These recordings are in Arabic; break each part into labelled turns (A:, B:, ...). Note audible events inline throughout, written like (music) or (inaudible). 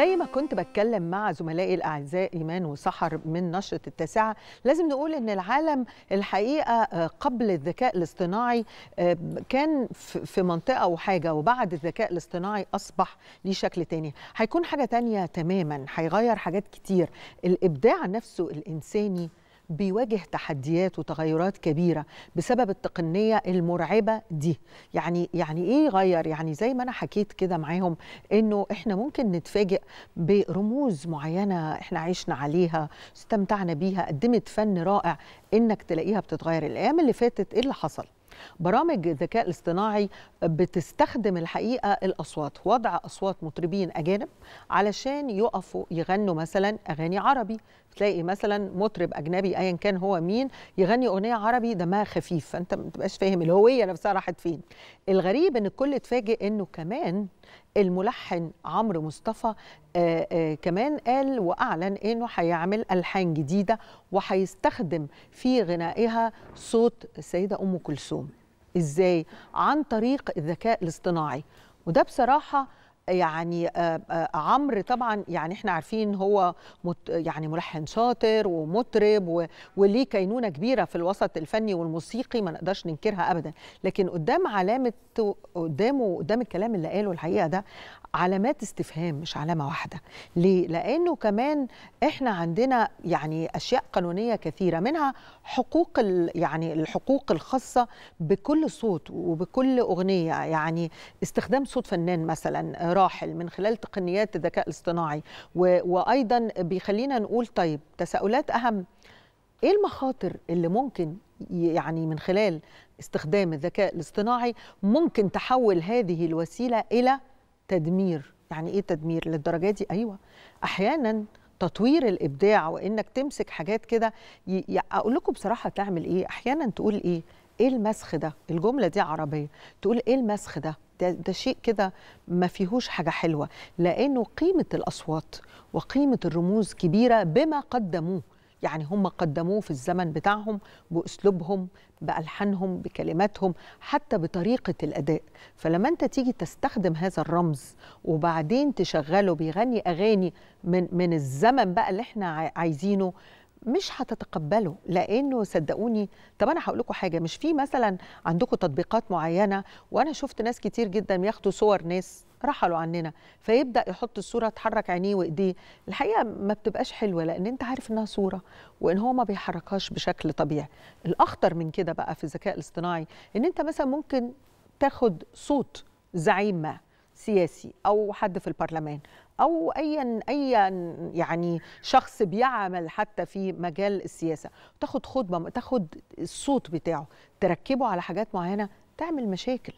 A: زي ما كنت بتكلم مع زملائي الاعزاء ايمان وسحر من نشره التاسعه لازم نقول ان العالم الحقيقه آه، قبل الذكاء الاصطناعي آه، كان في منطقه وحاجه وبعد الذكاء الاصطناعي اصبح ليه شكل تاني هيكون حاجه تانية تماما هيغير حاجات كتير الابداع نفسه الانساني بيواجه تحديات وتغيرات كبيره بسبب التقنيه المرعبه دي يعني يعني ايه غير يعني زي ما انا حكيت كده معاهم انه احنا ممكن نتفاجئ برموز معينه احنا عشنا عليها استمتعنا بيها قدمت فن رائع انك تلاقيها بتتغير الايام اللي فاتت ايه اللي حصل برامج الذكاء الاصطناعي بتستخدم الحقيقه الاصوات وضع اصوات مطربين اجانب علشان يقفوا يغنوا مثلا اغاني عربي تلاقي مثلا مطرب اجنبي ايا كان هو مين يغني اغنيه عربي دمها خفيف فانت ما تبقاش فاهم الهويه نفسها راحت فين الغريب ان الكل اتفاجئ انه كمان الملحن عمرو مصطفى آآ آه، آآ آه، كمان قال واعلن انه هيعمل الحان جديده وهيستخدم في غنائها صوت السيده ام كلثوم ازاي عن طريق الذكاء الاصطناعي وده بصراحه يعني آه، آه، عمرو طبعا يعني احنا عارفين هو مت يعني ملحن شاطر ومطرب وليه كينونه كبيره في الوسط الفني والموسيقي ما نقدرش ننكرها ابدا لكن قدام علامه قدامه قدام الكلام اللي قاله الحقيقه ده علامات استفهام مش علامه واحده ليه لانه كمان احنا عندنا يعني اشياء قانونيه كثيره منها حقوق يعني الحقوق الخاصه بكل صوت وبكل اغنيه يعني استخدام صوت فنان مثلا راحل من خلال تقنيات الذكاء الاصطناعي وايضا بيخلينا نقول طيب تساؤلات اهم ايه المخاطر اللي ممكن يعني من خلال استخدام الذكاء الاصطناعي ممكن تحول هذه الوسيله الى تدمير يعني ايه تدمير للدرجه دي ايوه احيانا تطوير الابداع وانك تمسك حاجات كده ي... اقول لكم بصراحه تعمل ايه احيانا تقول ايه ايه المسخ ده الجمله دي عربيه تقول ايه المسخ ده ده, ده شيء كده ما فيهوش حاجه حلوه لانه قيمه الاصوات وقيمه الرموز كبيره بما قدموه يعني هم قدموه في الزمن بتاعهم بأسلوبهم بألحانهم بكلماتهم حتى بطريقة الأداء فلما أنت تيجي تستخدم هذا الرمز وبعدين تشغله بيغني أغاني من, من الزمن بقى اللي احنا عايزينه مش هتتقبله لانه صدقوني طب انا هقول لكم حاجه مش في مثلا عندكم تطبيقات معينه وانا شفت ناس كتير جدا ياخدوا صور ناس رحلوا عننا فيبدا يحط الصوره تحرك عينيه وايديه الحقيقه ما بتبقاش حلوه لان انت عارف انها صوره وان هو ما بيحركهاش بشكل طبيعي الاخطر من كده بقى في الذكاء الاصطناعي ان انت مثلا ممكن تاخد صوت زعيم ما سياسي او حد في البرلمان او ايا ايا يعني شخص بيعمل حتى في مجال السياسه تاخد خطبه تاخد الصوت بتاعه تركبه على حاجات معينه تعمل مشاكل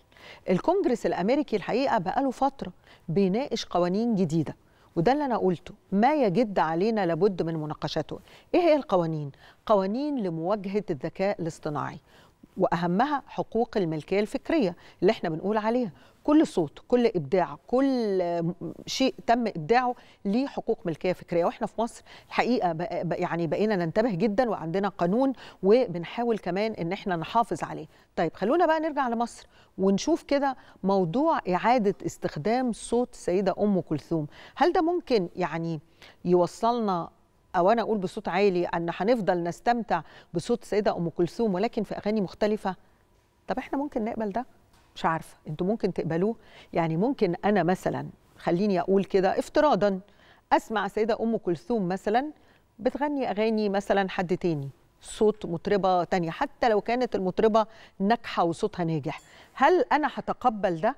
A: الكونجرس الامريكي الحقيقه بقاله فتره بيناقش قوانين جديده وده اللي انا قلته ما يجد علينا لابد من مناقشته ايه هي القوانين قوانين لمواجهه الذكاء الاصطناعي واهمها حقوق الملكيه الفكريه اللي احنا بنقول عليها كل صوت كل ابداع كل شيء تم ابداعه ليه حقوق ملكيه فكريه واحنا في مصر الحقيقه بقى يعني بقينا ننتبه جدا وعندنا قانون وبنحاول كمان ان احنا نحافظ عليه طيب خلونا بقى نرجع لمصر ونشوف كده موضوع اعاده استخدام صوت السيده ام كلثوم هل ده ممكن يعني يوصلنا او انا اقول بصوت عالي ان هنفضل نستمتع بصوت السيده ام كلثوم ولكن في اغاني مختلفه طب احنا ممكن نقبل ده مش عارفه انتوا ممكن تقبلوه يعني ممكن انا مثلا خليني اقول كده افتراضا اسمع سيده ام كلثوم مثلا بتغني اغاني مثلا حد تاني صوت مطربه تانية حتى لو كانت المطربه ناجحه وصوتها ناجح هل انا هتقبل ده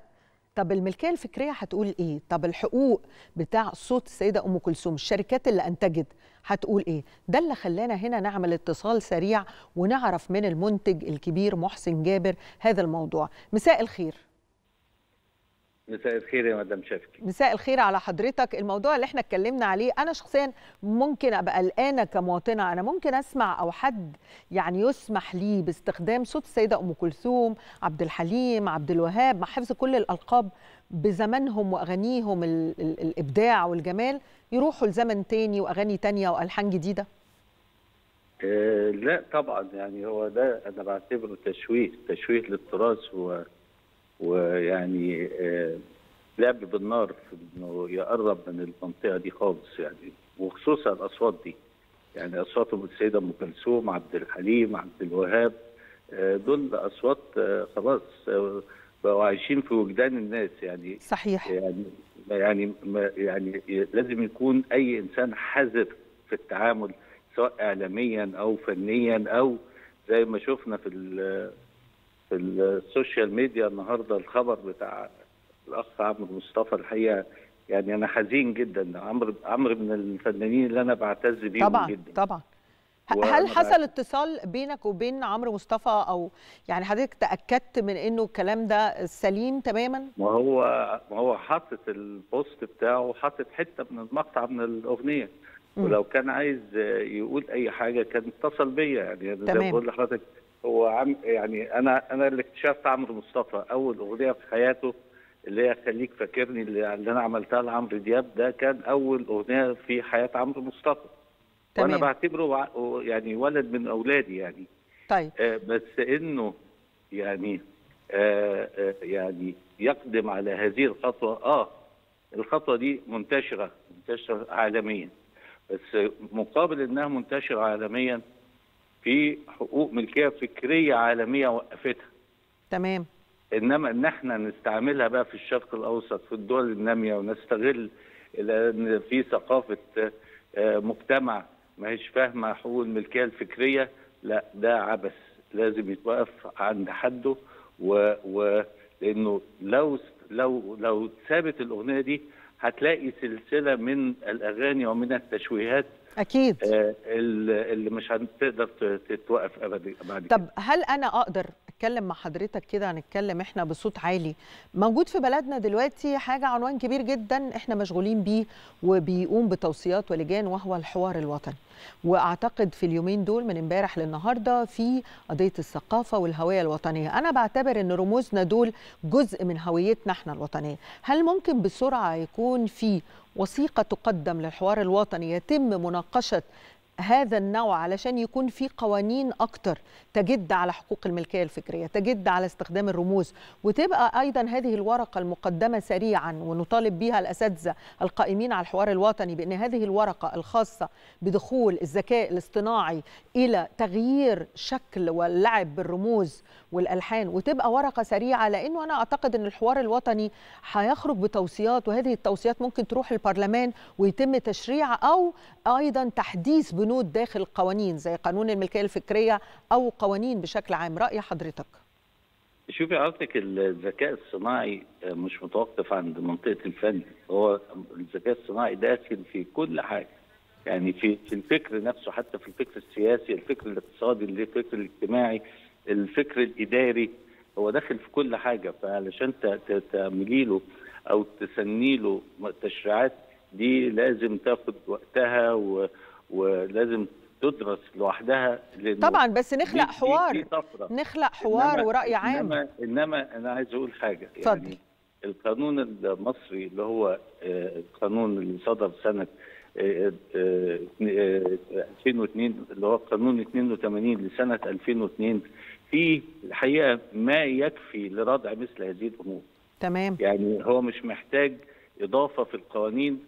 A: طب الملكيه الفكريه هتقول ايه طب الحقوق بتاع صوت السيده ام كلثوم الشركات اللي انتجت هتقول ايه ده اللي خلانا هنا نعمل اتصال سريع ونعرف من المنتج الكبير محسن جابر هذا الموضوع مساء الخير
B: مساء الخير يا مدام شافكي
A: مساء الخير على حضرتك الموضوع اللي احنا اتكلمنا عليه انا شخصيا ممكن ابقى قلقانه كمواطنه انا ممكن اسمع او حد يعني يسمح لي باستخدام صوت السيده ام كلثوم عبد الحليم عبد الوهاب مع حفظ كل الالقاب بزمنهم واغانيهم ال ال الابداع والجمال يروحوا لزمن تاني واغاني تانية والحان جديده
B: آه، لا طبعا يعني هو ده انا بعتبره تشويه تشويه للتراث و ويعني آه، لعب بالنار في انه يقرب من المنطقه دي خالص يعني وخصوصا الاصوات دي يعني اصوات السيده ام كلثوم عبد الحليم عبد الوهاب آه، دول اصوات آه، خلاص بقوا عايشين في وجدان الناس يعني
A: صحيح يعني
B: يعني يعني لازم يكون اي انسان حذر في التعامل سواء اعلاميا او فنيا او زي ما شفنا في في السوشيال ميديا النهارده الخبر بتاع الاخ عمرو مصطفى الحقيقه يعني انا حزين جدا عمرو عمرو من الفنانين اللي انا بعتز بيهم طبعا جدا طبعا هل حصل
A: اتصال بينك وبين عمرو مصطفى او يعني حضرتك تاكدت من انه الكلام ده سليم تماما؟ ما
B: هو ما هو حاطط البوست بتاعه حاطط حته من المقطع من الاغنيه ولو كان عايز يقول اي حاجه كان اتصل بيا يعني تمام. زي ما بقول لحضرتك هو عم يعني انا انا اللي اكتشفت عمرو مصطفى اول اغنيه في حياته اللي هي خليك فاكرني اللي انا عملتها لعمرو دياب ده كان اول اغنيه في حياه عمرو مصطفى تمام. وانا بعتبره يعني ولد من اولادي يعني طيب آه بس انه يعني آه آه يعني يقدم على هذه الخطوه اه الخطوه دي منتشره منتشره عالميا بس مقابل انها منتشره عالميا في حقوق ملكيه فكريه عالميه وقفتها تمام انما ان احنا نستعملها بقى في الشرق الاوسط في الدول الناميه ونستغل لان في ثقافه آه، مجتمع ما هيش فاهمه حقوق الملكيه الفكريه لا ده عبث لازم يتوقف عند حده و, و... لانه لو لو لو ثابت الاغنيه دي هتلاقي سلسله من الاغاني ومن التشويهات اكيد آه اللي مش هتقدر تتوقف ابدا بعد طب
A: هل انا اقدر بتكلم مع حضرتك كده هنتكلم احنا بصوت عالي موجود في بلدنا دلوقتي حاجه عنوان كبير جدا احنا مشغولين بيه وبيقوم بتوصيات ولجان وهو الحوار الوطني واعتقد في اليومين دول من امبارح للنهارده في قضيه الثقافه والهويه الوطنيه انا بعتبر ان رموزنا دول جزء من هويتنا احنا الوطنيه هل ممكن بسرعه يكون في وثيقه تقدم للحوار الوطني يتم مناقشه هذا النوع علشان يكون في قوانين اكتر تجد على حقوق الملكيه الفكريه تجد على استخدام الرموز وتبقى ايضا هذه الورقه المقدمه سريعا ونطالب بها الاساتذه القائمين على الحوار الوطني بان هذه الورقه الخاصه بدخول الذكاء الاصطناعي الى تغيير شكل واللعب بالرموز والالحان وتبقى ورقه سريعه لانه انا اعتقد ان الحوار الوطني هيخرج بتوصيات وهذه التوصيات ممكن تروح البرلمان ويتم تشريع او ايضا تحديث بنود داخل قوانين زي قانون الملكيه الفكريه او قوانين بشكل عام راي حضرتك
B: شوفي حضرتك الذكاء الصناعي مش متوقف عند منطقه الفن هو الذكاء الصناعي داخل في كل حاجه يعني في في الفكر نفسه حتى في الفكر السياسي الفكر الاقتصادي الفكر الاجتماعي الفكر الاداري هو داخل في كل حاجه فعلشان تعملي له او تسني له تشريعات دي لازم تاخد وقتها و ولازم تدرس لوحدها طبعا بس نخلق حوار
A: نخلق حوار إنما وراي عام
B: انما انما انا عايز اقول حاجه فضل. يعني القانون المصري اللي هو القانون آه، اللي صدر سنه 2002 آه، آه، اللي هو قانون 82 لسنه 2002 في الحقيقه ما يكفي لردع مثل هذه الامور
A: تمام يعني هو
B: مش محتاج اضافه في القوانين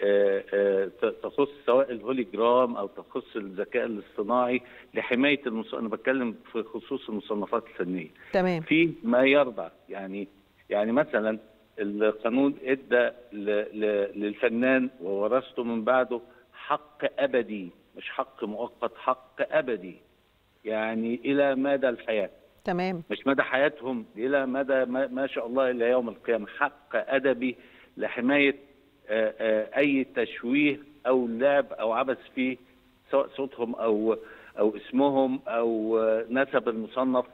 B: آه، آه، تخص سواء الهوليجرام او تخص الذكاء الاصطناعي لحمايه المص... انا بتكلم في خصوص المصنفات الفنيه
A: تمام في
B: ما يرضى يعني يعني مثلا القانون ادى ل... ل... للفنان وورثته من بعده حق ابدي مش حق مؤقت حق ابدي يعني الى مدى الحياه تمام مش مدى حياتهم الى مدى ما, ما شاء الله الى يوم القيامه حق ادبي لحمايه آه، آه، اي تشويه او لعب او عبث في سواء صوتهم او او اسمهم او آه، نسب المصنف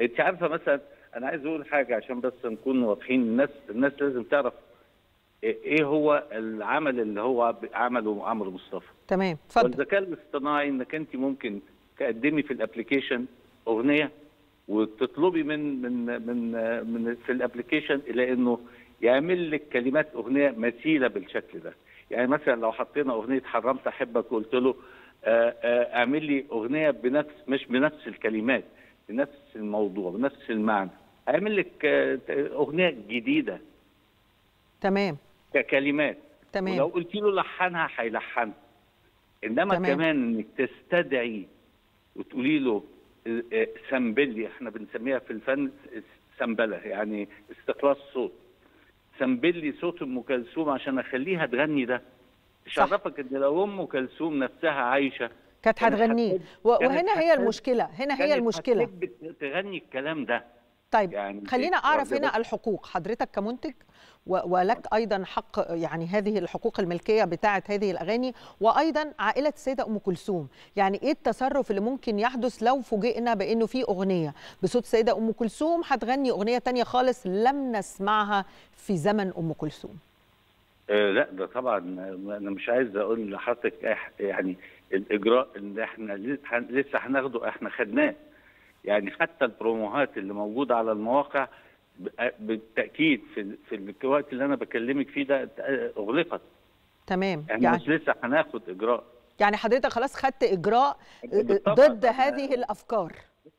B: انت عارفه مثلا انا عايز اقول حاجه عشان بس نكون واضحين الناس الناس لازم تعرف ايه, إيه هو العمل اللي هو عمله عمرو مصطفى تمام اتفضل الذكاء الاصطناعي انك انت ممكن تقدمي في الابلكيشن اغنيه وتطلبي من من من من في الابلكيشن الى انه يعمل لك كلمات اغنيه مثيله بالشكل ده يعني مثلا لو حطينا اغنيه حرمت احبك وقلت له آه، آه، اعمل لي اغنيه بنفس مش بنفس الكلمات بنفس الموضوع بنفس المعنى هيعمل لك آه، اغنيه جديده تمام ككلمات تمام ولو قلت له لحنها هيلحنها انما تمام. كمان انك تستدعي وتقولي له سمبلي احنا بنسميها في الفن سمبله يعني استخلاص صوت سمبل لي صوت ام كلثوم عشان اخليها تغني ده مش هعرفك ان لو ام كلثوم نفسها عايشه
A: كانت هتغنيه وهنا هي المشكله هنا هي المشكله
B: تغني الكلام ده
A: طيب يعني خلينا اعرف هنا الحقوق حضرتك كمنتج ولك ايضا حق يعني هذه الحقوق الملكيه بتاعه هذه الاغاني وايضا عائله السيده ام كلثوم يعني ايه التصرف اللي ممكن يحدث لو فوجئنا بانه في اغنيه بصوت السيده ام كلثوم هتغني اغنيه تانية خالص لم نسمعها في زمن ام كلثوم
B: آه لا ده طبعا انا مش عايز اقول لحضرتك يعني الاجراء اللي احنا لسه هناخده احنا خدناه يعني حتى البروموهات اللي موجوده على المواقع بالتاكيد في في الوقت اللي انا بكلمك فيه ده اغلقت
A: تمام احنا يعني مش
B: لسه هناخد اجراء
A: يعني حضرتك خلاص خدت اجراء ضد هذه الافكار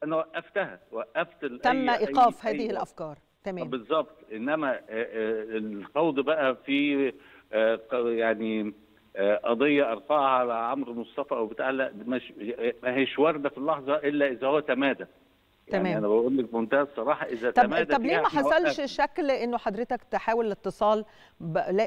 B: انا وقفتها وقفت تم ايقاف أي هذه أي
A: الافكار تمام
B: بالظبط انما الخوض بقى في يعني آه، قضيه ارفعها على عمرو مصطفى او بتاع لا ما هيش وارده في اللحظه الا اذا هو تمادى يعني تمام يعني انا بقول لك بمنتهى الصراحه اذا طب تمادى طب ليه ما حصلش
A: شكل انه حضرتك تحاول الاتصال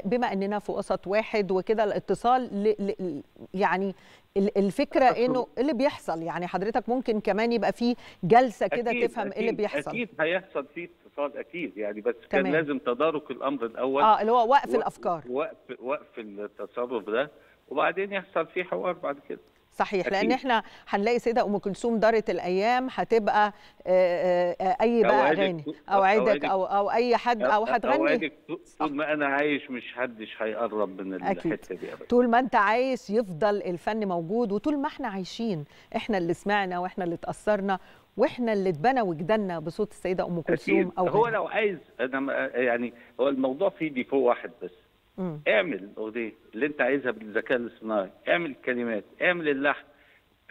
A: بما اننا في وسط واحد وكده الاتصال ل... يعني الفكره انه إيه اللي بيحصل يعني حضرتك ممكن كمان يبقى في جلسه كده تفهم ايه اللي بيحصل اكيد
B: هيحصل في اتصال اكيد يعني بس تمام. كان لازم تدارك الامر الاول اه اللي هو وقف الافكار وقف وقف التصرف ده وبعدين يحصل في حوار بعد كده صحيح أكيد. لان احنا
A: هنلاقي سيده ام كلثوم دارت الايام هتبقى آه، آه، آه، اي بقى اغاني اوعدك أو, او او اي حد او هتغني اوعدك
B: طول ما انا عايش مش حدش هيقرب من الحته دي أبقى.
A: طول ما انت عايش يفضل الفن موجود وطول ما احنا عايشين احنا اللي سمعنا واحنا اللي اتاثرنا واحنا اللي اتبنى وجداننا بصوت السيده ام كلثوم او هو لو
B: عايز انا يعني هو الموضوع فيه ديفو واحد بس مم. اعمل الاغنيه اللي انت عايزها بالذكاء الاصطناعي اعمل الكلمات اعمل اللحن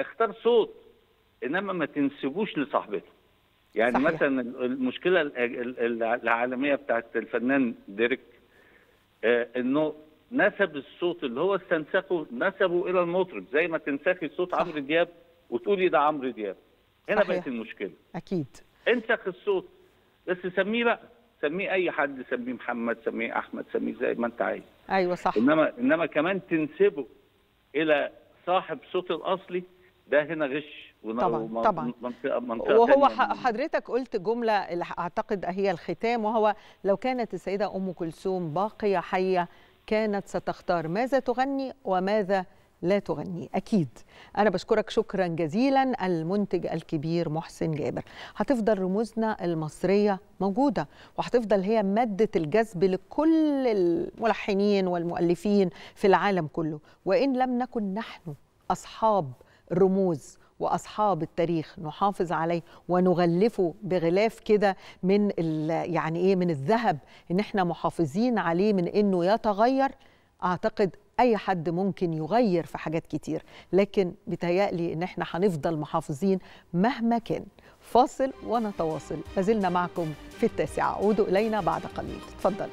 B: اختار صوت انما ما تنسبوش لصاحبته يعني صحيح. مثلا المشكله العالميه بتاعت الفنان ديريك آه انه نسب الصوت اللي هو استنسخه نسبه الى المطرب زي ما تنسخي صوت عمرو دياب وتقولي ده عمرو دياب هنا بقت المشكله اكيد انسخ الصوت بس سميه بقى سميه اي حد سميه محمد سميه احمد سميه زي ما انت عايز
A: ايوه صح انما
B: انما كمان تنسبه الى صاحب صوت الاصلي ده هنا غش طبعا طبعا منطقة منطقة وهو
A: حضرتك قلت جمله اللي اعتقد هي الختام وهو لو كانت السيده ام كلثوم باقيه حيه كانت ستختار ماذا تغني وماذا لا تغني أكيد أنا بشكرك شكرا جزيلا المنتج الكبير محسن جابر هتفضل رموزنا المصرية موجودة وهتفضل هي مادة الجذب لكل الملحنين والمؤلفين في العالم كله وإن لم نكن نحن أصحاب الرموز واصحاب التاريخ نحافظ عليه ونغلفه بغلاف كده من يعني ايه من الذهب ان احنا محافظين عليه من انه يتغير اعتقد اي حد ممكن يغير في حاجات كتير لكن بيتهيألي ان احنا هنفضل محافظين مهما كان فاصل ونتواصل لازلنا معكم في التاسعة عودوا إلينا بعد قليل تفضل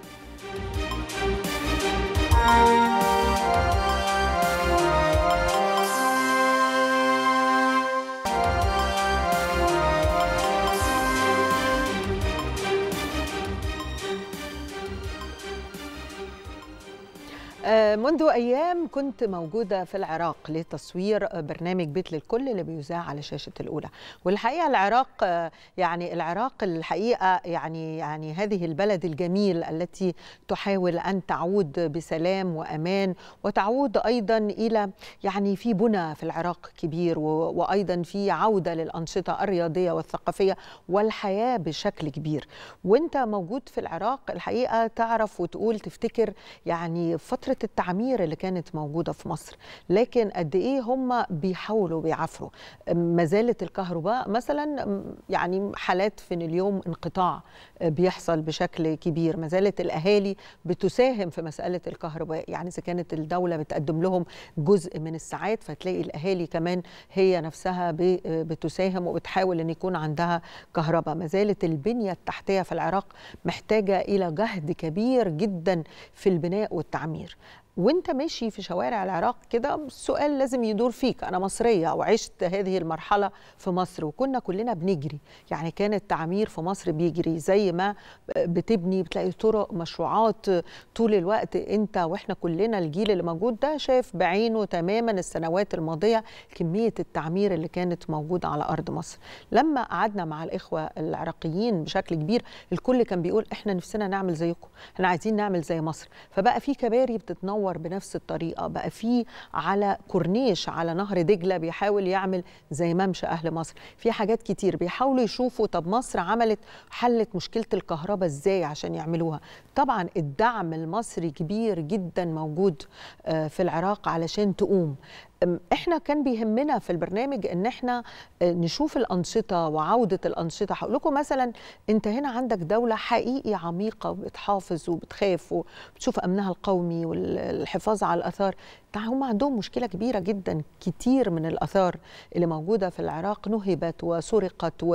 A: آه، منذ أيام كنت موجودة في العراق لتصوير برنامج بيت للكل اللي بيذاع على شاشة الأولى والحقيقة العراق آه، يعني العراق الحقيقة يعني يعني هذه البلد الجميل التي تحاول أن تعود بسلام وأمان وتعود أيضا إلى يعني في بنى في العراق كبير وأيضا في عودة للأنشطة الرياضية والثقافية والحياة بشكل كبير وأنت موجود في العراق الحقيقة تعرف وتقول تفتكر يعني فترة طريقه التعمير اللي كانت موجوده في مصر لكن قد ايه هم بيحاولوا بيعافروا ما زالت الكهرباء مثلا يعني حالات في اليوم انقطاع بيحصل بشكل كبير ما زالت الاهالي بتساهم في مساله الكهرباء يعني اذا كانت الدوله بتقدم لهم جزء من الساعات فتلاقي الاهالي كمان هي نفسها بتساهم وبتحاول ان يكون عندها كهرباء ما زالت البنيه التحتيه في العراق محتاجه الى جهد كبير جدا في البناء والتعمير وانت ماشي في شوارع العراق كده السؤال لازم يدور فيك انا مصريه وعشت هذه المرحله في مصر وكنا كلنا بنجري يعني كان التعمير في مصر بيجري زي ما بتبني بتلاقي طرق مشروعات طول الوقت انت واحنا كلنا الجيل اللي موجود ده شاف بعينه تماما السنوات الماضيه كميه التعمير اللي كانت موجوده على ارض مصر لما قعدنا مع الاخوه العراقيين بشكل كبير الكل كان بيقول احنا نفسنا نعمل زيكم احنا عايزين نعمل زي مصر فبقى في كباري بتتنور بيتطور بنفس الطريقه بقى في على كورنيش على نهر دجله بيحاول يعمل زي ممشى اهل مصر في حاجات كتير بيحاولوا يشوفوا طب مصر عملت حلت مشكله الكهرباء ازاي عشان يعملوها طبعا الدعم المصري كبير جدا موجود آه، في العراق علشان تقوم احنا كان بيهمنا في البرنامج ان احنا آه، نشوف الانشطه وعوده الانشطه هقول لكم مثلا انت هنا عندك دوله حقيقي عميقه وبتحافظ وبتخاف وبتشوف امنها القومي والحفاظ على الاثار هم عندهم مشكلة كبيرة جدا كتير من الأثار اللي موجودة في العراق نهبت وسرقت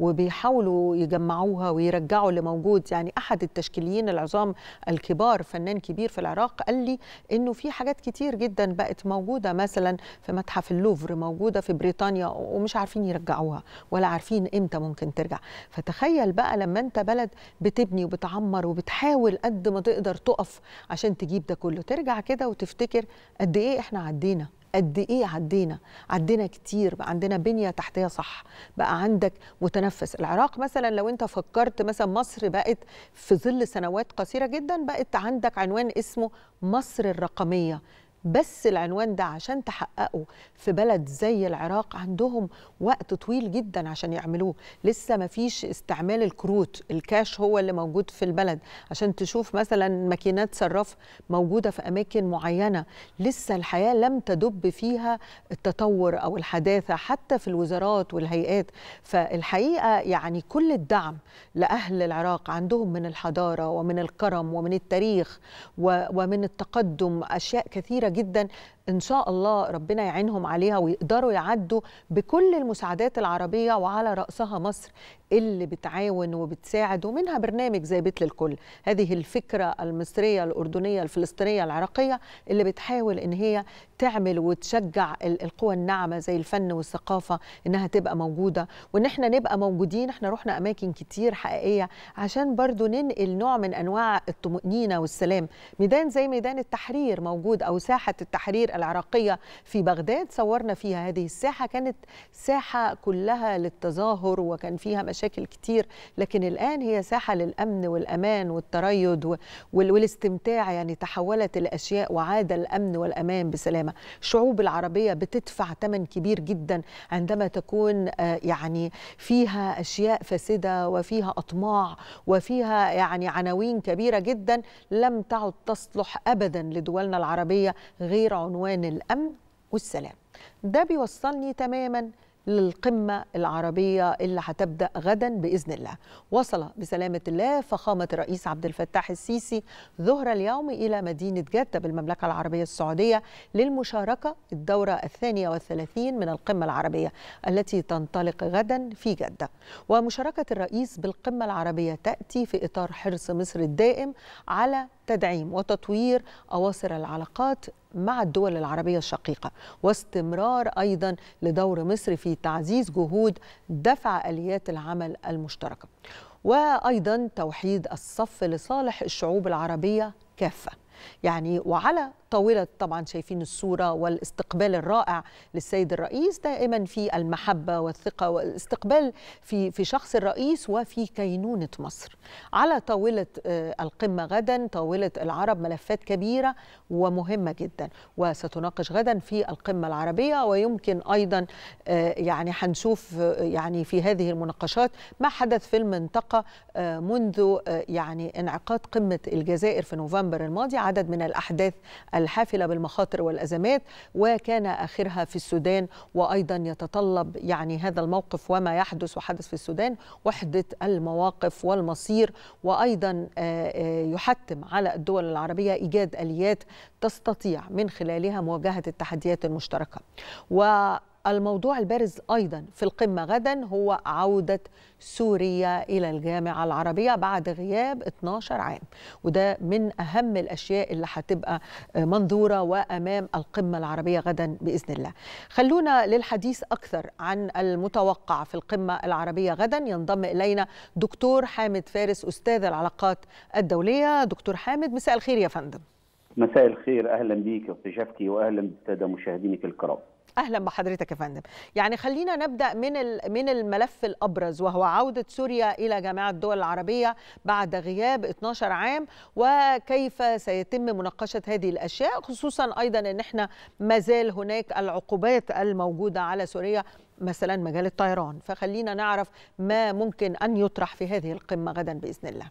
A: وبيحاولوا يجمعوها ويرجعوا اللي موجود يعني أحد التشكيليين العظام الكبار فنان كبير في العراق قال لي إنه في حاجات كتير جدا بقت موجودة مثلا في متحف اللوفر موجودة في بريطانيا ومش عارفين يرجعوها ولا عارفين إمتى ممكن ترجع فتخيل بقى لما أنت بلد بتبني وبتعمر وبتحاول قد ما تقدر تقف عشان تجيب ده كله ترجع كده وتفتكر قد ايه احنا عدينا قد ايه عدينا عدينا كتير بقى عندنا بنيه تحتيه صح بقى عندك متنفس العراق مثلا لو انت فكرت مثلا مصر بقت في ظل سنوات قصيره جدا بقت عندك عنوان اسمه مصر الرقميه بس العنوان ده عشان تحققه في بلد زي العراق عندهم وقت طويل جدا عشان يعملوه لسه ما فيش استعمال الكروت الكاش هو اللي موجود في البلد عشان تشوف مثلا ماكينات صرف موجودة في أماكن معينة لسه الحياة لم تدب فيها التطور أو الحداثة حتى في الوزارات والهيئات فالحقيقة يعني كل الدعم لأهل العراق عندهم من الحضارة ومن الكرم ومن التاريخ ومن التقدم أشياء كثيرة جدا ان شاء الله ربنا يعينهم عليها ويقدروا يعدوا بكل المساعدات العربيه وعلى راسها مصر اللي بتعاون وبتساعد ومنها برنامج زي بيت للكل هذه الفكره المصريه الاردنيه الفلسطينيه العراقيه اللي بتحاول ان هي تعمل وتشجع القوى الناعمه زي الفن والثقافه انها تبقى موجوده وان احنا نبقى موجودين احنا رحنا اماكن كتير حقيقيه عشان برضو ننقل نوع من انواع الطمانينه والسلام ميدان زي ميدان التحرير موجود او ساحه التحرير العراقية في بغداد صورنا فيها هذه الساحة كانت ساحة كلها للتظاهر وكان فيها مشاكل كتير لكن الآن هي ساحة للأمن والأمان والتريد والاستمتاع يعني تحولت الأشياء وعاد الأمن والأمان بسلامة الشعوب العربية بتدفع ثمن كبير جدا عندما تكون آه، يعني فيها أشياء فاسدة وفيها أطماع وفيها يعني عناوين كبيرة جدا لم تعد تصلح أبدا لدولنا العربية غير عنوان بعنوان الامن والسلام ده بيوصلني تماما للقمة العربية اللي هتبدأ غدا بإذن الله وصل بسلامة الله فخامة الرئيس عبد الفتاح السيسي ظهر اليوم إلى مدينة جدة بالمملكة العربية السعودية للمشاركة الدورة الثانية والثلاثين من القمة العربية التي تنطلق غدا في جدة ومشاركة الرئيس بالقمة العربية تأتي في إطار حرص مصر الدائم على تدعيم وتطوير أواصر العلاقات مع الدول العربية الشقيقة واستمرار أيضا لدور مصر في تعزيز جهود دفع آليات العمل المشتركة وأيضا توحيد الصف لصالح الشعوب العربية كافة يعني وعلى طاولة طبعا شايفين الصورة والاستقبال الرائع للسيد الرئيس دائما في المحبة والثقة والاستقبال في في شخص الرئيس وفي كينونة مصر على طاولة آه، القمة غدا طاولة العرب ملفات كبيرة ومهمة جدا وستناقش غدا في القمة العربية ويمكن أيضا آه، يعني هنشوف آه، يعني في هذه المناقشات ما حدث في المنطقة منذ يعني انعقاد قمة الجزائر في نوفمبر الماضي عدد من الأحداث الحافلة بالمخاطر والأزمات وكان آخرها في السودان وأيضا يتطلب يعني هذا الموقف وما يحدث وحدث في السودان وحدة المواقف والمصير وأيضا آه، آه، يحتم على الدول العربية إيجاد آليات تستطيع من خلالها مواجهة التحديات المشتركة و الموضوع البارز أيضا في القمة غدا هو عودة سوريا إلى الجامعة العربية بعد غياب 12 عام وده من أهم الأشياء اللي هتبقى منظورة وأمام القمة العربية غدا بإذن الله خلونا للحديث أكثر عن المتوقع في القمة العربية غدا ينضم إلينا دكتور حامد فارس أستاذ العلاقات الدولية دكتور حامد مساء الخير يا فندم
C: مساء الخير اهلا بيك استشفتي واهلا بالساده مشاهدينك الكرام
A: اهلا بحضرتك يا فندم يعني خلينا نبدا من من الملف الابرز وهو عوده سوريا الى جامعه الدول العربيه بعد غياب 12 عام وكيف سيتم مناقشه هذه الاشياء خصوصا ايضا ان احنا ما زال هناك العقوبات الموجوده على سوريا مثلا مجال الطيران فخلينا نعرف ما ممكن ان يطرح في هذه القمه غدا باذن الله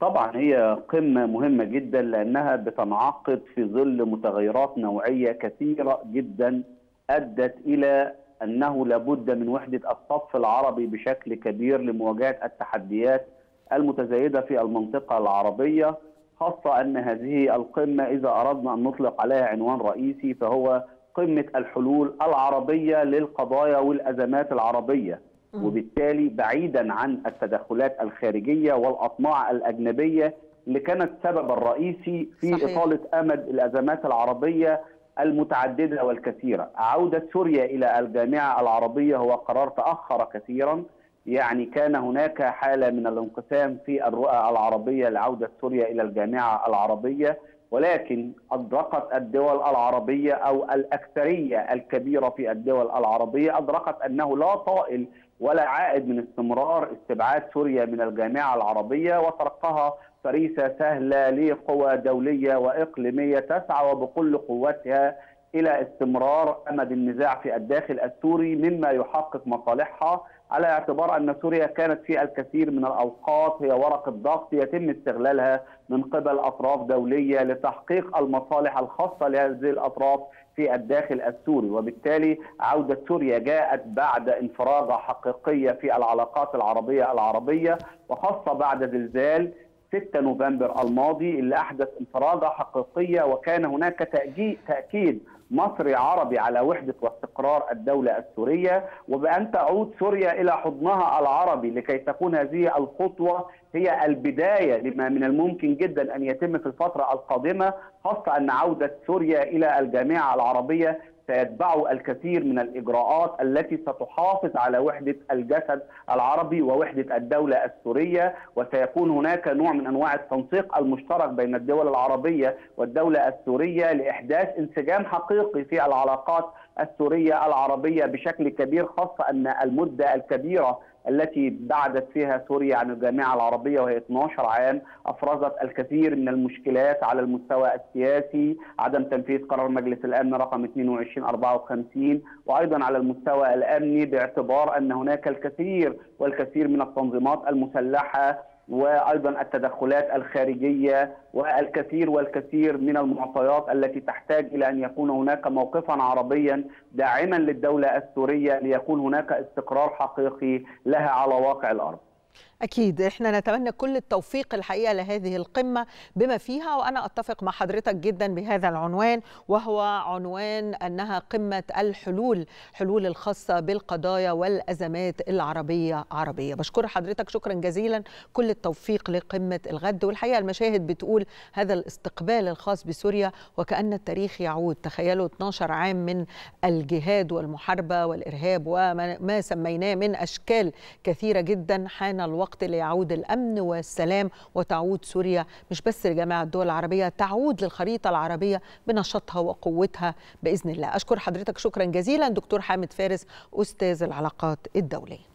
C: طبعا هي قمة مهمة جدا لأنها بتنعقد في ظل متغيرات نوعية كثيرة جدا أدت إلى أنه لابد من وحدة الصف العربي بشكل كبير لمواجهة التحديات المتزايدة في المنطقة العربية خاصة أن هذه القمة إذا أردنا أن نطلق عليها عنوان رئيسي فهو قمة الحلول العربية للقضايا والأزمات العربية وبالتالي بعيدا عن التدخلات الخارجيه والاطماع الاجنبيه اللي كانت السبب الرئيسي في صحيح. اطاله امد الازمات العربيه المتعدده والكثيره. عوده سوريا الى الجامعه العربيه هو قرار تاخر كثيرا يعني كان هناك حاله من الانقسام في الرؤى العربيه لعوده سوريا الى الجامعه العربيه ولكن ادركت الدول العربيه او الاكثريه الكبيره في الدول العربيه ادركت انه لا طائل ولا عائد من استمرار استبعاد سوريا من الجامعة العربية وطرقها فريسة سهلة لقوى دولية وإقليمية تسعى وبكل قوتها إلى استمرار أمد النزاع في الداخل السوري مما يحقق مصالحها على اعتبار ان سوريا كانت في الكثير من الاوقات هي ورقه ضغط يتم استغلالها من قبل اطراف دوليه لتحقيق المصالح الخاصه لهذه الاطراف في الداخل السوري وبالتالي عودة سوريا جاءت بعد انفراغة حقيقية في العلاقات العربية العربية وخاصة بعد زلزال 6 نوفمبر الماضي اللي أحدث انفراغة حقيقية وكان هناك تأكيد مصري عربي على وحدة واستقرار الدولة السورية وبأن تعود سوريا إلى حضنها العربي لكي تكون هذه الخطوة هي البداية لما من الممكن جدا أن يتم في الفترة القادمة خاصة أن عودة سوريا إلى الجامعة العربية سيتبعوا الكثير من الإجراءات التي ستحافظ على وحدة الجسد العربي ووحدة الدولة السورية وسيكون هناك نوع من أنواع التنسيق المشترك بين الدول العربية والدولة السورية لإحداث انسجام حقيقي في العلاقات السورية العربية بشكل كبير خاصة أن المدة الكبيرة التي بعدت فيها سوريا عن الجامعة العربية وهي 12 عام أفرزت الكثير من المشكلات على المستوى السياسي عدم تنفيذ قرار مجلس الأمن رقم 2254 وأيضا على المستوى الأمني باعتبار أن هناك الكثير والكثير من التنظيمات المسلحة وايضا التدخلات الخارجيه والكثير والكثير من المعطيات التي تحتاج الى ان يكون هناك موقفا عربيا داعما للدوله السوريه ليكون هناك استقرار حقيقي لها على واقع الارض.
A: أكيد إحنا نتمنى كل التوفيق الحقيقة لهذه القمة بما فيها وأنا أتفق مع حضرتك جدا بهذا العنوان وهو عنوان أنها قمة الحلول حلول الخاصة بالقضايا والأزمات العربية عربية بشكر حضرتك شكرا جزيلا كل التوفيق لقمة الغد والحقيقة المشاهد بتقول هذا الاستقبال الخاص بسوريا وكأن التاريخ يعود تخيلوا 12 عام من الجهاد والمحاربة والإرهاب وما سميناه من أشكال كثيرة جدا حان الوقت الوقت ليعود الأمن والسلام وتعود سوريا مش بس لجميع الدول العربية تعود للخريطة العربية بنشاطها وقوتها بإذن الله أشكر حضرتك شكرا جزيلا دكتور حامد فارس أستاذ العلاقات الدولية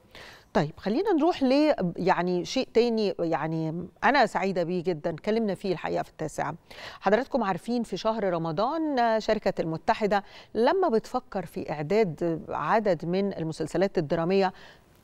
A: طيب خلينا نروح ل يعني شيء تاني يعني انا سعيده بيه جدا اتكلمنا فيه الحقيقه في التاسعه حضراتكم عارفين في شهر رمضان شركه المتحده لما بتفكر في اعداد عدد من المسلسلات الدراميه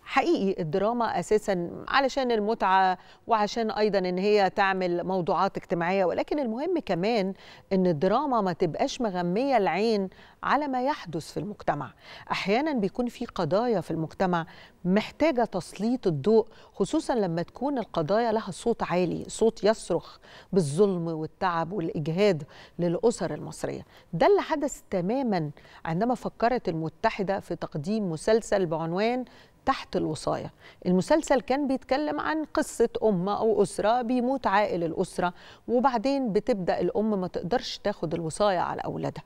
A: حقيقي الدراما اساسا علشان المتعه وعشان ايضا ان هي تعمل موضوعات اجتماعيه ولكن المهم كمان ان الدراما ما تبقاش مغميه العين على ما يحدث في المجتمع احيانا بيكون في قضايا في المجتمع محتاجه تسليط الضوء خصوصا لما تكون القضايا لها صوت عالي صوت يصرخ بالظلم والتعب والاجهاد للاسر المصريه ده اللي حدث تماما عندما فكرت المتحده في تقديم مسلسل بعنوان تحت الوصاية المسلسل كان بيتكلم عن قصة أم أو أسرة بيموت عائل الأسرة وبعدين بتبدأ الأم ما تقدرش تاخد الوصاية على أولادها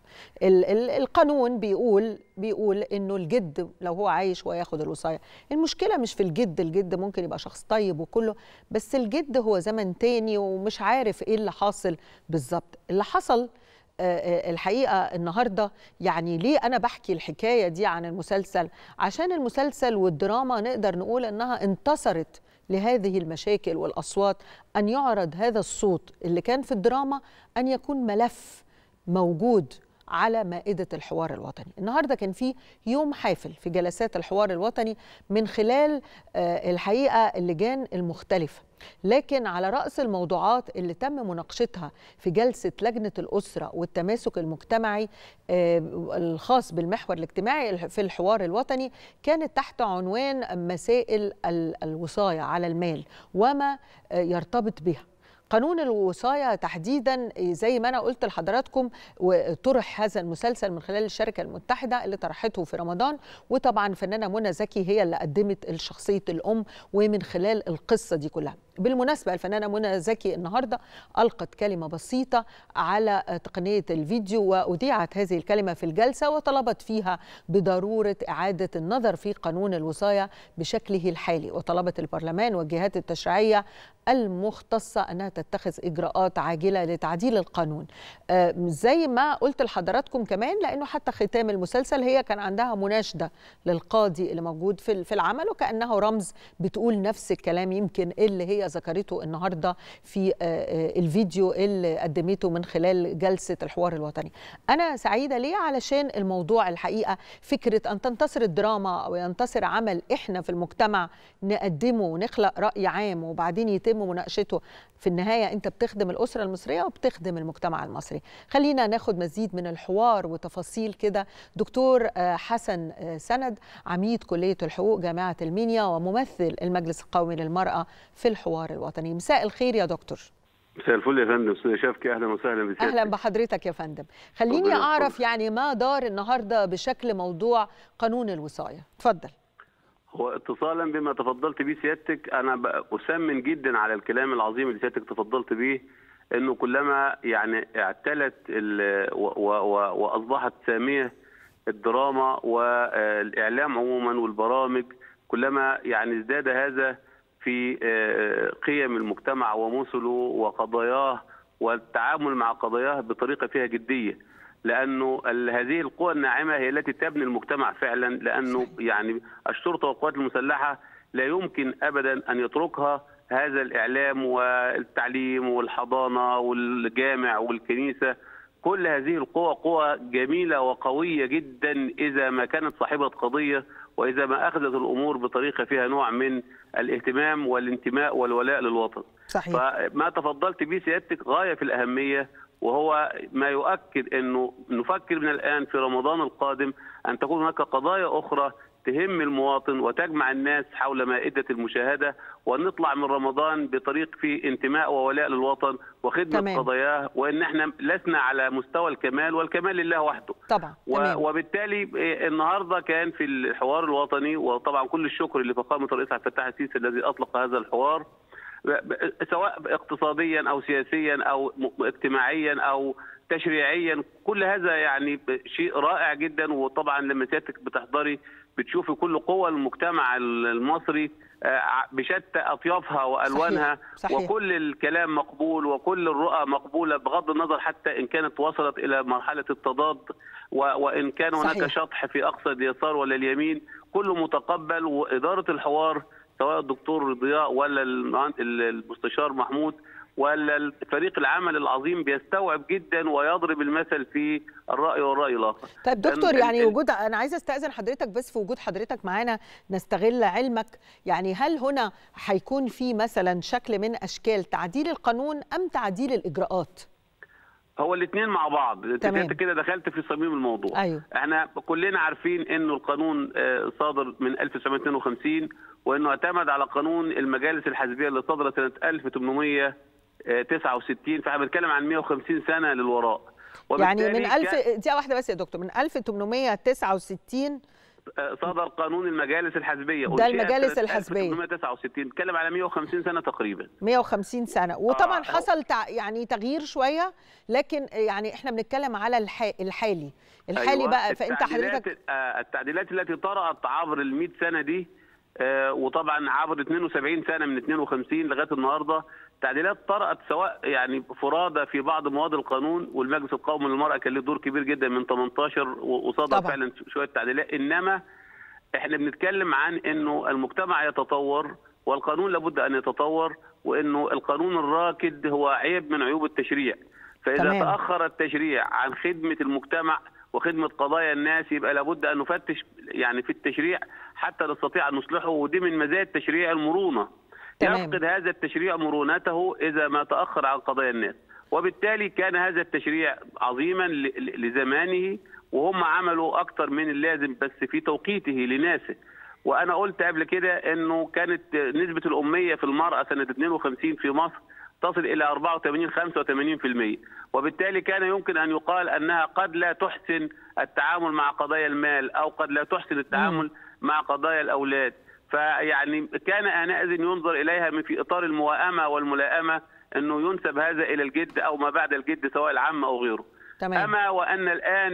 A: القانون بيقول بيقول إنه الجد لو هو عايش وياخد الوصاية المشكلة مش في الجد الجد ممكن يبقى شخص طيب وكله بس الجد هو زمن تاني ومش عارف إيه اللي حاصل بالظبط اللي حصل آه، آه، الحقيقه النهارده يعني ليه انا بحكي الحكايه دي عن المسلسل عشان المسلسل والدراما نقدر نقول انها انتصرت لهذه المشاكل والاصوات ان يعرض هذا الصوت اللي كان في الدراما ان يكون ملف موجود على مائدة الحوار الوطني النهاردة كان في يوم حافل في جلسات الحوار الوطني من خلال آه، الحقيقة اللجان المختلفة لكن على رأس الموضوعات اللي تم مناقشتها في جلسة لجنة الأسرة والتماسك المجتمعي آه، الخاص بالمحور الاجتماعي في الحوار الوطني كانت تحت عنوان مسائل الوصاية على المال وما آه، يرتبط بها قانون الوصاية تحديدا زي ما أنا قلت لحضراتكم وطرح هذا المسلسل من خلال الشركة المتحدة اللي طرحته في رمضان وطبعا فنانة منى زكي هي اللي قدمت شخصية الأم ومن خلال القصة دي كلها بالمناسبة الفنانة منى زكي النهاردة ألقت كلمة بسيطة على تقنية الفيديو وأذيعت هذه الكلمة في الجلسة وطلبت فيها بضرورة إعادة النظر في قانون الوصاية بشكله الحالي وطلبت البرلمان والجهات التشريعية المختصة أنها تتخذ إجراءات عاجلة لتعديل القانون زي ما قلت لحضراتكم كمان لأنه حتى ختام المسلسل هي كان عندها مناشدة للقاضي اللي موجود في العمل وكأنه رمز بتقول نفس الكلام يمكن اللي هي الحقيقه ذكرته النهارده في آه، آه، الفيديو اللي قدمته من خلال جلسه الحوار الوطني انا سعيده ليه علشان الموضوع الحقيقه فكره ان تنتصر الدراما او ينتصر عمل احنا في المجتمع نقدمه ونخلق راي عام وبعدين يتم مناقشته في النهايه انت بتخدم الاسره المصريه وبتخدم المجتمع المصري خلينا ناخد مزيد من الحوار وتفاصيل كده دكتور آه، حسن آه، سند عميد كليه الحقوق جامعه المنيا وممثل المجلس القومي للمراه في الحوار الوطني مساء الخير يا دكتور
D: مساء الفل يا فندم استاذ شافكي اهلا وسهلا بسيادتك اهلا
A: بحضرتك يا فندم خليني اعرف يعني ما دار النهارده بشكل موضوع قانون الوصايه اتفضل
D: واتصالا بما تفضلت به سيادتك انا اسمن جدا على الكلام العظيم اللي سيادتك تفضلت به انه كلما يعني اعتلت واصبحت ساميه الدراما والاعلام عموما والبرامج كلما يعني ازداد هذا في آه، قيم المجتمع ومثله وقضاياه والتعامل مع قضاياه بطريقه فيها جديه. لانه هذه القوى الناعمه هي التي تبني المجتمع فعلا لانه يعني الشرطه والقوات المسلحه لا يمكن ابدا ان يتركها هذا الاعلام والتعليم والحضانه والجامع والكنيسه كل هذه القوى قوى جميله وقويه جدا اذا ما كانت صاحبه قضيه واذا ما اخذت الامور بطريقه فيها نوع من الاهتمام والانتماء والولاء للوطن. صحيح. فما تفضلت به سيادتك غايه في الاهميه وهو ما يؤكد انه نفكر من الان في رمضان القادم ان تكون هناك قضايا اخرى تهم المواطن وتجمع الناس حول مائدة المشاهدة ونطلع من رمضان بطريق فيه انتماء وولاء للوطن وخدمة تمام. قضاياه وإن احنا لسنا على مستوى الكمال والكمال لله وحده
A: طبعا و...
D: وبالتالي إيه، النهاردة كان في الحوار الوطني وطبعا كل الشكر لفخامة الرئيس عبد الفتاح السيسي الذي أطلق هذا الحوار سواء اقتصاديا او سياسيا او اجتماعيا او تشريعيا كل هذا يعني شيء رائع جدا وطبعا لما سيادتك بتحضري بتشوفي كل قوى المجتمع المصري آه، بشتى اطيافها والوانها صحيح. صحيح. وكل الكلام مقبول وكل الرؤى مقبوله بغض النظر حتى ان كانت وصلت الى مرحله التضاد وان كان هناك صحيح. شطح في اقصى اليسار ولا اليمين كله متقبل واداره الحوار سواء الدكتور ضياء ولا المستشار محمود ولا فريق العمل العظيم بيستوعب جدا ويضرب المثل في الراي والراي الاخر. طيب دكتور يعني وجود
A: انا عايز استاذن حضرتك بس في وجود حضرتك معانا نستغل علمك يعني هل هنا هيكون في مثلا شكل من اشكال تعديل القانون ام تعديل الاجراءات؟
D: هو الاثنين مع بعض انت كده دخلت في صميم الموضوع أيوه. احنا كلنا عارفين انه القانون آه، صادر من 1952 وانه اعتمد على قانون المجالس الحزبيه اللي صدر سنه 1869 فاحنا بنتكلم عن 150 سنه للوراء يعني من 1000 كان...
A: دقيقه واحده بس يا دكتور من 1869
D: صدر قانون المجالس الحزبيه ده المجالس الحزبيه 1869 بنتكلم على 150 سنه تقريبا
A: 150 سنه آه، وطبعا آه. حصل تع... يعني تغيير شويه لكن يعني احنا بنتكلم على الح... الحالي الحالي أيوة. بقى فانت حضرتك
D: آه، التعديلات التي طرأت عبر ال 100 سنه دي آه، وطبعا عبر 72 سنه من 52 لغايه النهارده تعديلات طرأت سواء يعني فرادى في بعض مواد القانون والمجلس القومي للمراه كان له دور كبير جدا من 18 وصدر فعلا شويه تعديلات انما احنا بنتكلم عن انه المجتمع يتطور والقانون لابد ان يتطور وانه القانون الراكد هو عيب من عيوب التشريع فاذا تمام. تاخر التشريع عن خدمه المجتمع وخدمه قضايا الناس يبقى لابد ان نفتش يعني في التشريع حتى نستطيع أن نصلحه ودي من مزايا تشريع المرونة تمام. يفقد هذا التشريع مرونته إذا ما تأخر عن قضايا الناس وبالتالي كان هذا التشريع عظيما لزمانه وهم عملوا أكثر من اللازم بس في توقيته لناسه وأنا قلت قبل كده أنه كانت نسبة الأمية في المرأة سنة 52 في مصر تصل إلى 84 85% وبالتالي كان يمكن أن يقال أنها قد لا تحسن التعامل مع قضايا المال أو قد لا تحسن التعامل م. مع قضايا الاولاد فيعني كان انئذ ينظر اليها من في اطار المواءمه والملائمه انه ينسب هذا الى الجد او ما بعد الجد سواء العم او غيره تمام. أما وأن الآن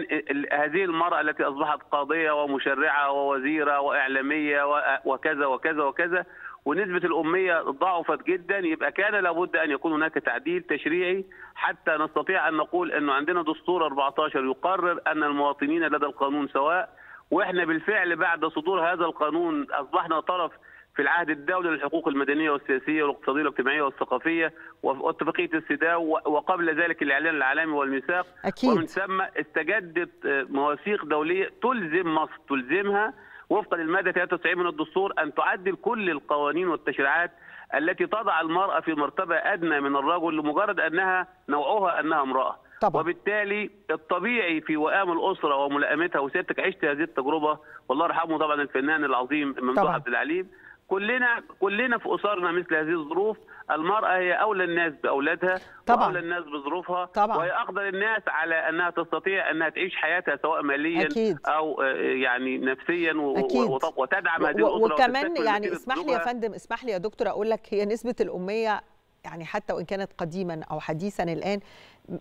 D: هذه المرأة التي أصبحت قاضية ومشرعة ووزيرة وإعلامية وكذا وكذا وكذا ونسبة الأمية ضعفت جدا يبقى كان لابد أن يكون هناك تعديل تشريعي حتى نستطيع أن نقول أنه عندنا دستور 14 يقرر أن المواطنين لدى القانون سواء واحنا بالفعل بعد صدور هذا القانون اصبحنا طرف في العهد الدولي للحقوق المدنيه والسياسيه والاقتصاديه والاجتماعيه والثقافيه واتفاقيه السداو وقبل ذلك الاعلان العالمي والميثاق أكيد. ومن ثم استجدت آه، مواثيق دوليه تلزم مصر تلزمها وفقا للماده 93 من الدستور ان تعدل كل القوانين والتشريعات التي تضع المراه في مرتبه ادنى من الرجل لمجرد انها نوعها انها امراه. طبعا. وبالتالي الطبيعي في وئام الاسره وملائمتها وسيادتك عشت هذه التجربه والله يرحمه طبعا الفنان العظيم ممدوح عبد العليم كلنا كلنا في اسرنا مثل هذه الظروف المراه هي اولى الناس باولادها طبعا. واولى الناس بظروفها طبعا. وهي اقدر الناس على انها تستطيع انها تعيش حياتها سواء ماليا أكيد. او آه، يعني نفسيا أكيد. وتدعم هذه الاسره وكمان يعني اسمح
A: لي يا فندم اسمح لي يا دكتور اقول لك هي نسبه الاميه يعني حتى وان كانت قديما او حديثا الان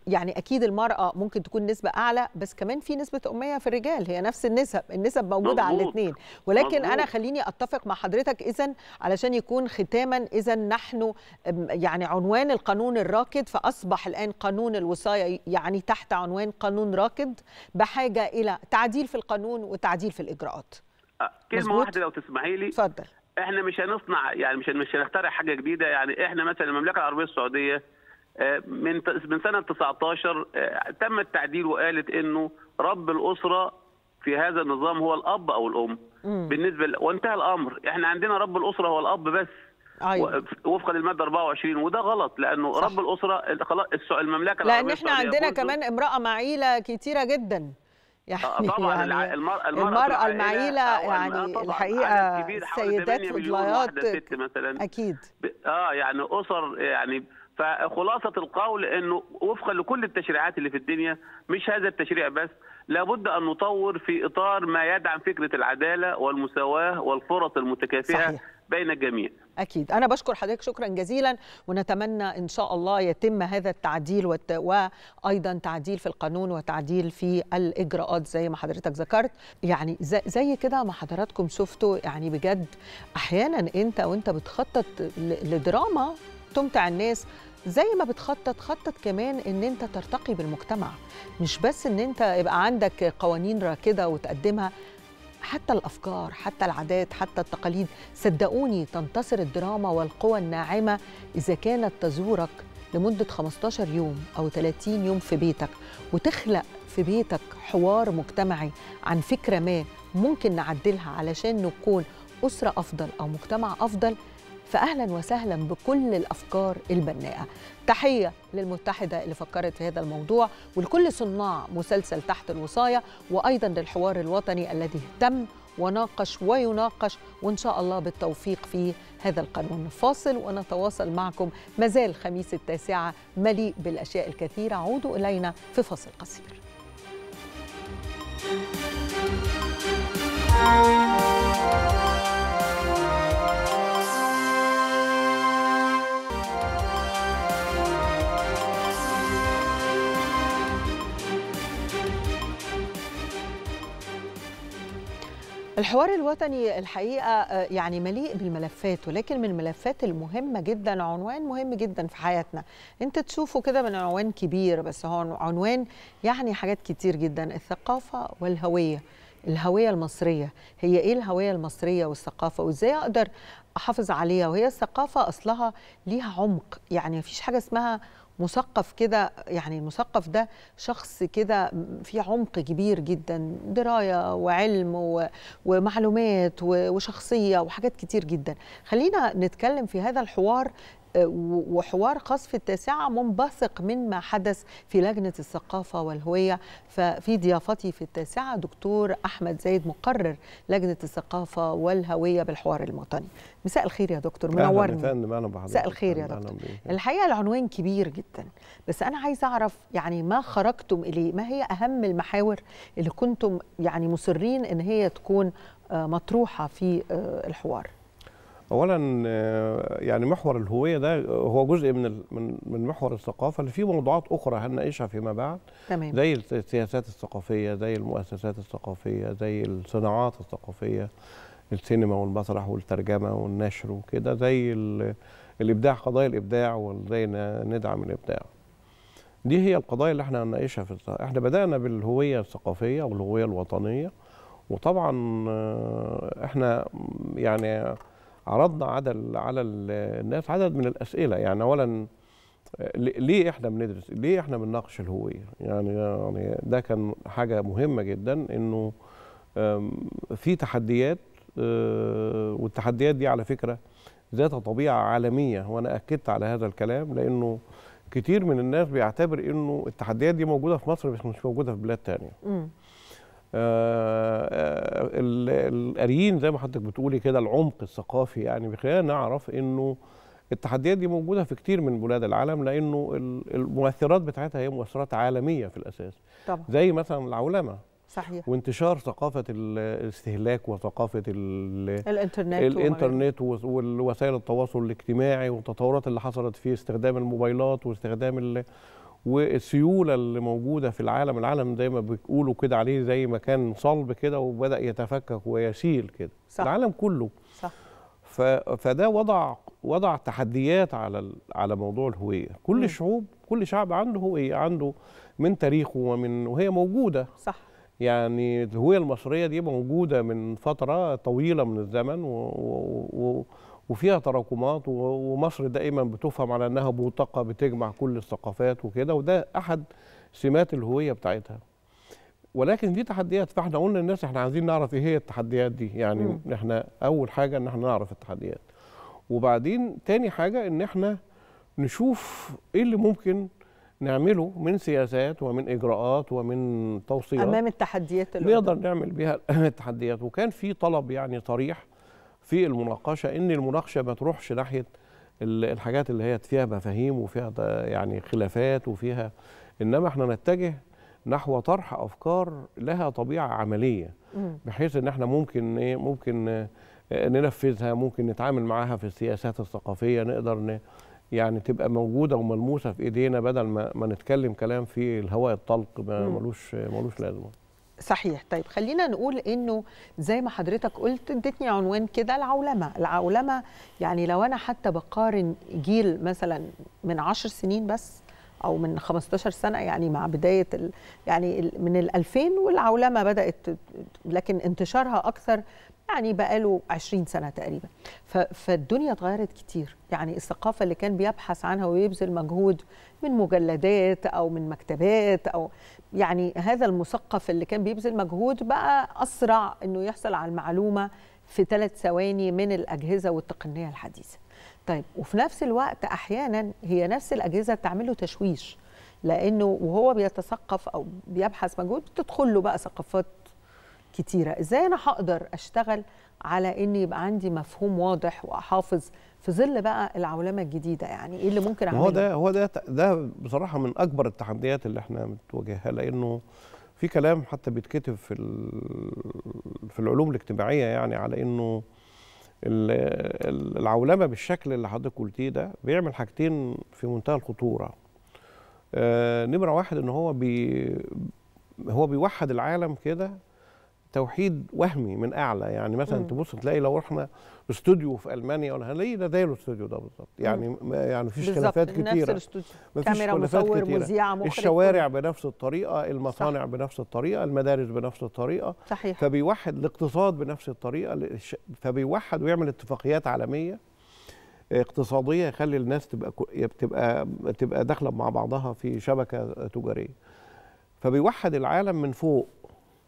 A: يعني اكيد المراه ممكن تكون نسبه اعلى بس كمان في نسبه اميه في الرجال هي نفس النسب النسب موجوده على الاثنين ولكن مزبوط. انا خليني اتفق مع حضرتك اذا علشان يكون ختاما اذا نحن يعني عنوان القانون الراكد فاصبح الان قانون الوصايه يعني تحت عنوان قانون راكد بحاجه الى تعديل في القانون وتعديل في الاجراءات
D: آه، كلمه مزبوط؟ واحده لو تسمحي لي اتفضل احنا مش هنصنع يعني مش مش هنخترع حاجه جديده يعني احنا مثلا المملكه العربيه السعوديه آه، من من سنه 19 آه، تم التعديل وقالت انه رب الاسره في هذا النظام هو الاب او الام مم. بالنسبه ل... وانتهى الامر احنا عندنا رب الاسره هو الاب بس أيوة. وفقا للماده 24 وده غلط لانه صح. رب الاسره خلاص المملكه لان احنا عندنا كمان
A: امراه معيله كتيره جدا آه، يعني طبعا يعني المرأة, المرأة المعيلة يعني الحقيقة سيدات فضليات مثلا أكيد
D: اه يعني أسر يعني فخلاصه القول انه وفقا لكل التشريعات اللي في الدنيا مش هذا التشريع بس لابد ان نطور في اطار ما يدعم فكره العداله والمساواه والفرص المتكافئه صحيح. بين الجميع
A: أكيد أنا بشكر حضرتك شكرا جزيلا ونتمنى إن شاء الله يتم هذا التعديل وأيضا تعديل في القانون وتعديل في الإجراءات زي ما حضرتك ذكرت يعني زي, كده ما حضراتكم شفتوا يعني بجد أحيانا أنت وأنت بتخطط لدراما تمتع الناس زي ما بتخطط خطط كمان ان انت ترتقي بالمجتمع مش بس ان انت يبقى عندك قوانين راكده وتقدمها حتى الافكار حتى العادات حتى التقاليد صدقوني تنتصر الدراما والقوى الناعمه اذا كانت تزورك لمده 15 يوم او 30 يوم في بيتك وتخلق في بيتك حوار مجتمعي عن فكره ما ممكن نعدلها علشان نكون اسره افضل او مجتمع افضل فأهلا وسهلا بكل الأفكار البناءة تحية للمتحدة اللي فكرت في هذا الموضوع ولكل صناع مسلسل تحت الوصاية وأيضا للحوار الوطني الذي اهتم وناقش ويناقش وإن شاء الله بالتوفيق في هذا القانون فاصل ونتواصل معكم مازال خميس التاسعة مليء بالأشياء الكثيرة عودوا إلينا في فاصل قصير Thank you. الحوار الوطني الحقيقه آه، يعني مليء بالملفات ولكن من الملفات المهمه جدا عنوان مهم جدا في حياتنا انت تشوفه كده من عنوان كبير بس هو عنوان يعني حاجات كتير جدا الثقافه والهويه الهوية المصرية هي إيه الهوية المصرية والثقافة وإزاي أقدر أحافظ عليها وهي الثقافة أصلها ليها عمق يعني مفيش حاجة اسمها مثقف كده يعني المثقف ده شخص كده في عمق كبير جدا درايه وعلم ومعلومات وشخصيه وحاجات كتير جدا خلينا نتكلم في هذا الحوار وحوار قصف التاسعة منبثق من ما حدث في لجنة الثقافة والهوية ففي ضيافتي في التاسعة دكتور أحمد زايد مقرر لجنة الثقافة والهوية بالحوار الموطني مساء الخير يا دكتور منورني
E: مساء الخير يا دكتور
A: الحقيقة العنوان كبير جدا بس أنا عايز أعرف يعني ما خرجتم إليه ما هي أهم المحاور اللي كنتم يعني مصرين إن هي تكون آه، مطروحة في آه، الحوار
E: اولا آه، يعني محور الهويه ده هو جزء من من محور الثقافه اللي فيه موضوعات اخرى هنناقشها فيما بعد تمام. زي السياسات الثقافيه زي المؤسسات الثقافيه زي الصناعات الثقافيه السينما والمسرح والترجمه والنشر وكده زي الابداع قضايا الابداع وازاي ندعم الابداع دي هي القضايا اللي احنا هنناقشها في الثقافة. احنا بدانا بالهويه الثقافيه والهويه الوطنيه وطبعا آه، احنا يعني عرضنا على على الناس عدد من الاسئله يعني اولا ليه احنا بندرس ليه احنا بنناقش الهويه يعني يعني ده كان حاجه مهمه جدا انه في تحديات آه، والتحديات دي على فكره ذات طبيعه عالميه وانا اكدت على هذا الكلام لانه كتير من الناس بيعتبر انه التحديات دي موجوده في مصر بس مش موجوده في بلاد تانية م. آه، آه، القاريين زي ما حضرتك بتقولي كده العمق الثقافي يعني بيخلينا نعرف انه التحديات دي موجوده في كتير من بلاد العالم لانه المؤثرات بتاعتها هي مؤثرات عالميه في الاساس طبعا. زي مثلا العولمه صحيح وانتشار ثقافه الاستهلاك وثقافه الانترنت الانترنت ووسائل التواصل الاجتماعي والتطورات اللي حصلت في استخدام الموبايلات واستخدام والسيوله اللي موجوده في العالم العالم زي ما بيقولوا كده عليه زي ما كان صلب كده وبدا يتفكك ويسيل كده صح. العالم كله صح. فده وضع وضع تحديات على على موضوع الهويه كل م. شعوب كل شعب عنده هويه عنده من تاريخه ومن وهي موجوده صح يعني الهويه المصريه دي موجوده من فتره طويله من الزمن و, و, و وفيها تراكمات ومصر دائما بتفهم على انها بوتقه بتجمع كل الثقافات وكده وده احد سمات الهويه بتاعتها ولكن في تحديات فاحنا قلنا للناس احنا عايزين نعرف ايه هي التحديات دي يعني م. احنا اول حاجه ان احنا نعرف التحديات وبعدين تاني حاجه ان احنا نشوف ايه اللي ممكن نعمله من سياسات ومن اجراءات ومن توصيات امام
A: التحديات اللي نقدر
E: نعمل بيها التحديات وكان في طلب يعني صريح في المناقشه ان المناقشه ما تروحش ناحيه الحاجات اللي هي فيها مفاهيم وفيها يعني خلافات وفيها انما احنا نتجه نحو طرح افكار لها طبيعه عمليه بحيث ان احنا ممكن ايه ممكن ننفذها ممكن نتعامل معاها في السياسات الثقافيه نقدر يعني تبقى موجوده وملموسه في ايدينا بدل ما, ما نتكلم كلام في الهواء الطلق ملوش ملوش لازمه
A: صحيح طيب خلينا نقول انه زي ما حضرتك قلت اديتني عنوان كده العولمه العولمه يعني لو انا حتى بقارن جيل مثلا من 10 سنين بس او من 15 سنه يعني مع بدايه ال يعني من ال 2000 والعولمه بدات لكن انتشارها اكثر يعني بقاله 20 سنه تقريبا فالدنيا اتغيرت كتير يعني الثقافه اللي كان بيبحث عنها ويبذل مجهود من مجلدات او من مكتبات او يعني هذا المثقف اللي كان بيبذل مجهود بقى اسرع انه يحصل على المعلومه في ثلاث ثواني من الاجهزه والتقنيه الحديثه. طيب وفي نفس الوقت احيانا هي نفس الاجهزه بتعمل له تشويش لانه وهو بيتثقف او بيبحث مجهود بتدخل له بقى ثقافات كتيره، ازاي انا هقدر اشتغل على ان يبقى عندي مفهوم واضح واحافظ في ظل بقى العولمه الجديده يعني ايه اللي ممكن اعمله؟ هو ده
E: هو ده ده بصراحه من اكبر التحديات اللي احنا بنواجهها لانه في كلام حتى بيتكتب في في العلوم الاجتماعيه يعني على انه العولمه بالشكل اللي حضرتك قلتيه ده بيعمل حاجتين في منتهى الخطوره آه، نمره واحد ان هو بي هو بيوحد العالم كده توحيد وهمي من اعلى يعني مثلا تبص تلاقي لو رحنا استوديو في المانيا ولا هنلاقي ده زي الاستوديو ده بالظبط يعني يعني مفيش خلافات كتيره نفس الاستوديو كاميرا مصور مذيع مخرج الشوارع بنفس الطريقه المصانع صح. بنفس الطريقه المدارس بنفس الطريقه صحيح فبيوحد الاقتصاد بنفس الطريقه فبيوحد ويعمل اتفاقيات عالميه آه، اقتصاديه يخلي الناس تبقى تبقى تبقى داخله مع بعضها في شبكه تجاريه فبيوحد العالم من فوق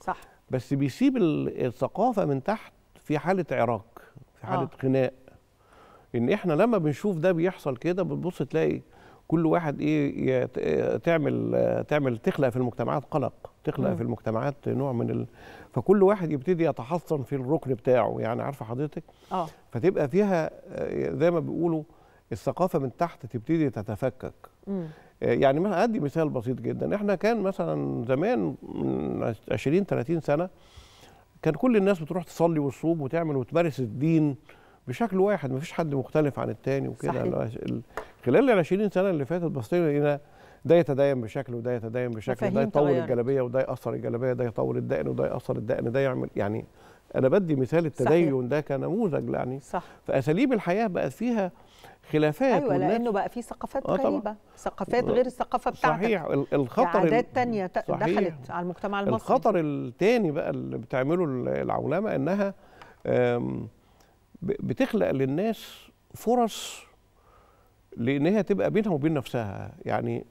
E: صح بس بيسيب الثقافه من تحت في حاله عراك في حاله آه. خناق ان احنا لما بنشوف ده بيحصل كده بتبص تلاقي كل واحد ايه تعمل تعمل تخلق في المجتمعات قلق تخلق م. في المجتمعات نوع من ال... فكل واحد يبتدي يتحصن في الركن بتاعه يعني عارفه حضرتك اه فتبقى فيها آه، زي ما بيقولوا الثقافه من تحت تبتدي تتفكك م. يعني مثلا ادي مثال بسيط جدا احنا كان مثلا زمان من 20 30 سنه كان كل الناس بتروح تصلي وتصوم وتعمل وتمارس الدين بشكل واحد مفيش حد مختلف عن التاني وكده خلال ال 20 سنه اللي فاتت بس لقينا ده يتدين بشكل وده يتدين بشكل ده يطول طيب. الجلابيه وده ياثر الجلابيه ده يطول الدقن وده ياثر الدقن ده يعمل يعني انا بدي مثال التدين صحيح. ده كنموذج يعني صح. فاساليب الحياه بقت فيها خلافات ايوه لانه
A: بقى في ثقافات آه غريبه ثقافات غير الثقافه بتاعتك
E: صحيح الخطر يعني عادات
A: تانية دخلت على المجتمع المصري الخطر
E: الثاني بقى اللي بتعمله العولمه انها بتخلق للناس فرص لان هي تبقى بينها وبين نفسها يعني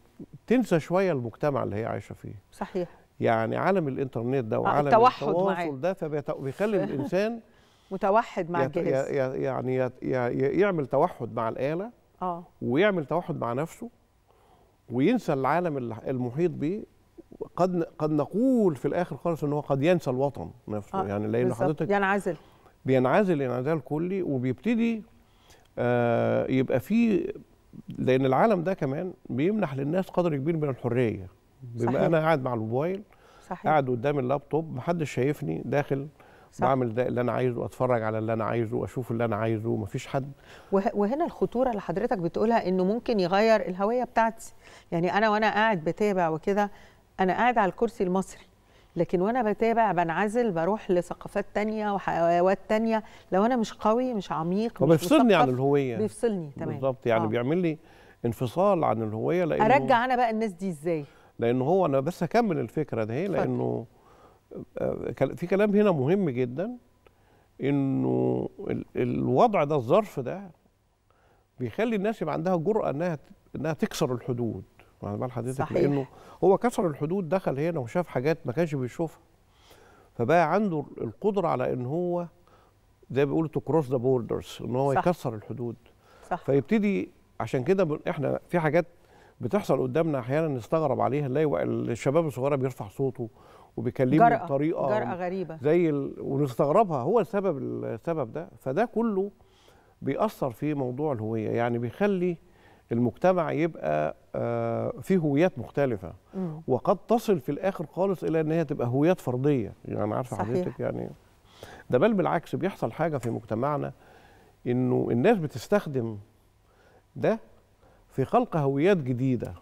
E: تنسى شويه المجتمع اللي هي عايشه فيه صحيح يعني عالم الانترنت ده آه، وعالم التواصل معي. ده فبيخلي (laughs) الانسان
A: متوحد مع الجهاز
E: يعني يعمل توحد مع الآلة اه ويعمل توحد مع نفسه وينسى العالم المحيط به قد قد نقول في الاخر خالص ان هو قد ينسى الوطن نفسه آه يعني لان حضرتك ينعزل بينعزل انعزال كلي وبيبتدي آه يبقى في لان العالم ده كمان بيمنح للناس قدر كبير من الحريه بما انا قاعد مع الموبايل صحيح. قاعد قدام اللابتوب محدش شايفني داخل صح. بعمل ده اللي انا عايزه اتفرج على اللي انا عايزه اشوف اللي انا عايزه مفيش حد
A: وهنا الخطوره اللي حضرتك بتقولها انه ممكن يغير الهويه بتاعتي يعني انا وانا قاعد بتابع وكده انا قاعد على الكرسي المصري لكن وانا بتابع بنعزل بروح لثقافات تانية وحيوات تانية لو انا مش قوي مش عميق مش بيفصلني
E: عن الهويه بيفصلني تمام بالظبط يعني آه. بيعمل لي انفصال عن الهويه لانه ارجع
A: انا بقى الناس دي ازاي
E: لان هو انا بس اكمل الفكره ده لانه آه، في كلام هنا مهم جدا انه الوضع ده الظرف ده بيخلي الناس يبقى عندها جرأة انها انها تكسر الحدود واخد بال حضرتك صحيح. لانه هو كسر الحدود دخل هنا وشاف حاجات ما كانش بيشوفها فبقى عنده القدرة على ان هو زي بيقولوا تو كروس ذا بوردرز ان هو صح. يكسر الحدود صح. فيبتدي عشان كده احنا في حاجات بتحصل قدامنا احيانا نستغرب عليها نلاقي الشباب الصغيره بيرفع صوته وبيكلمه جرأة بطريقه جرأة غريبه زي ال... ونستغربها هو السبب السبب ده فده كله بيأثر في موضوع الهويه يعني بيخلي المجتمع يبقى آه، فيه هويات مختلفه مم. وقد تصل في الاخر خالص الى ان هي تبقى هويات فرديه يعني عارفه حضرتك يعني ده بل بالعكس بيحصل حاجه في مجتمعنا انه الناس بتستخدم ده في خلق هويات جديده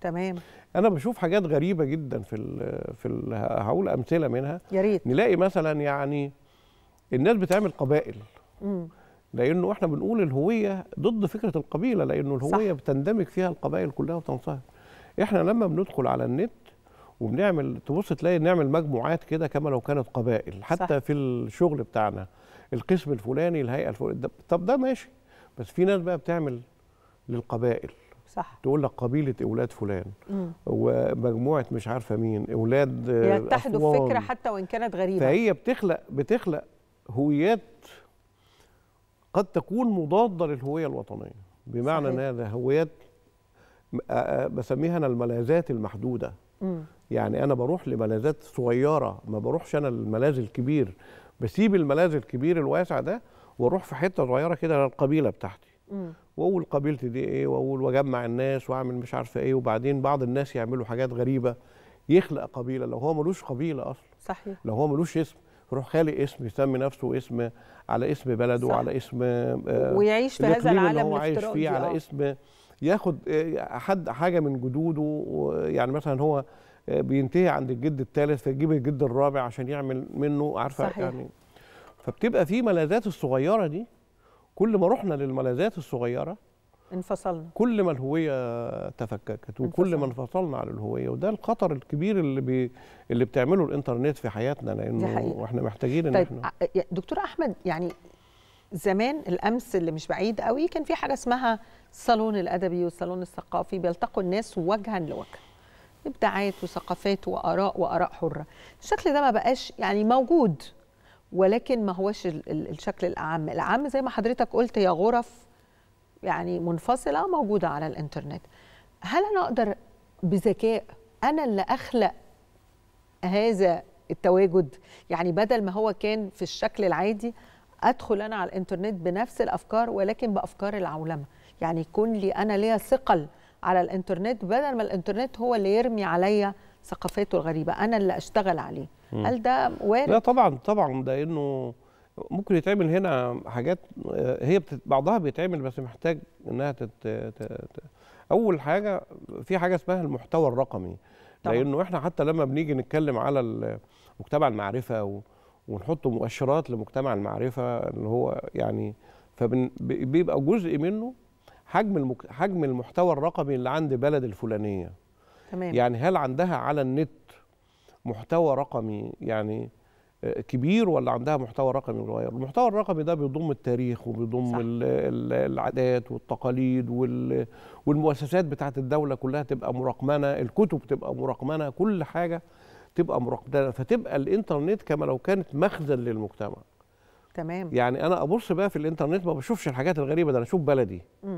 E: تمام انا بشوف حاجات غريبه جدا في الـ في الـ هقول امثله منها يا ريت نلاقي مثلا يعني الناس بتعمل قبائل امم لانه احنا بنقول الهويه ضد فكره القبيله لانه الهويه صح. بتندمج فيها القبائل كلها وتنصهر احنا لما بندخل على النت وبنعمل تبص تلاقي نعمل مجموعات كده كما لو كانت قبائل حتى صح. في الشغل بتاعنا القسم الفلاني الهيئه الفلانيه طب ده ماشي بس في ناس بقى بتعمل للقبائل صح تقول لك قبيله اولاد فلان مم. ومجموعه مش عارفه مين اولاد يتحدوا في فكره حتى
A: وان كانت غريبه فهي
E: بتخلق بتخلق هويات قد تكون مضاده للهويه الوطنيه بمعنى ان هذا هويات بسميها انا الملاذات المحدوده مم. يعني انا بروح لملاذات صغيره ما بروحش انا الملاذ الكبير بسيب الملاذ الكبير الواسع ده واروح في حته صغيره كده للقبيله بتاعتي واقول قبيلتي دي ايه واقول واجمع الناس واعمل مش عارفه ايه وبعدين بعض الناس يعملوا حاجات غريبه يخلق قبيله لو هو ملوش قبيله اصلا صحيح لو هو ملوش اسم يروح خالق اسم يسمي نفسه اسم على اسم بلده صح. على اسم آه، ويعيش في هذا العالم اللي هو عايش فيه على آه. اسم ياخد آه، حد حاجه من جدوده يعني مثلا هو بينتهي عند الجد الثالث فيجيب الجد الرابع عشان يعمل منه عارفه صحيح. يعني فبتبقى في ملاذات الصغيره دي كل ما رحنا للملاذات الصغيره انفصلنا كل ما الهويه تفككت وكل ما انفصلنا عن الهويه وده الخطر الكبير اللي بي اللي بتعمله الانترنت في حياتنا لانه احنا محتاجين ان طيب احنا
A: دكتور احمد يعني زمان الامس اللي مش بعيد قوي كان في حاجه اسمها الصالون الادبي والصالون الثقافي بيلتقوا الناس وجها لوجه ابداعات وثقافات واراء واراء حره الشكل ده ما بقاش يعني موجود ولكن ما هوش الشكل الاعم الاعم زي ما حضرتك قلت هي غرف يعني منفصله موجوده على الانترنت هل انا اقدر بذكاء انا اللي اخلق هذا التواجد يعني بدل ما هو كان في الشكل العادي ادخل انا على الانترنت بنفس الافكار ولكن بافكار العولمه يعني يكون لي انا ليا ثقل على الانترنت بدل ما الانترنت هو اللي يرمي عليا ثقافاته الغريبه انا اللي اشتغل عليه هل ده وارد؟ لا
E: طبعا طبعا ده انه ممكن يتعمل هنا حاجات آه، هي بعضها بيتعمل بس محتاج انها تت... تت... اول حاجه في حاجه اسمها المحتوى الرقمي طبعا. لانه احنا حتى لما بنيجي نتكلم على مجتمع المعرفه و... ونحط مؤشرات لمجتمع المعرفه اللي هو يعني فبيبقى فبن... جزء منه حجم المك... حجم المحتوى الرقمي اللي عند بلد الفلانيه تمام يعني هل عندها على النت محتوى رقمي يعني آه، كبير ولا عندها محتوى رقمي صغير المحتوى الرقمي ده بيضم التاريخ وبيضم العادات والتقاليد والمؤسسات بتاعه الدوله كلها تبقى مرقمنه الكتب تبقى مرقمنه كل حاجه تبقى مرقمنه فتبقى الانترنت كما لو كانت مخزن للمجتمع تمام يعني انا ابص بقى في الانترنت ما بشوفش الحاجات الغريبه ده انا اشوف بلدي ده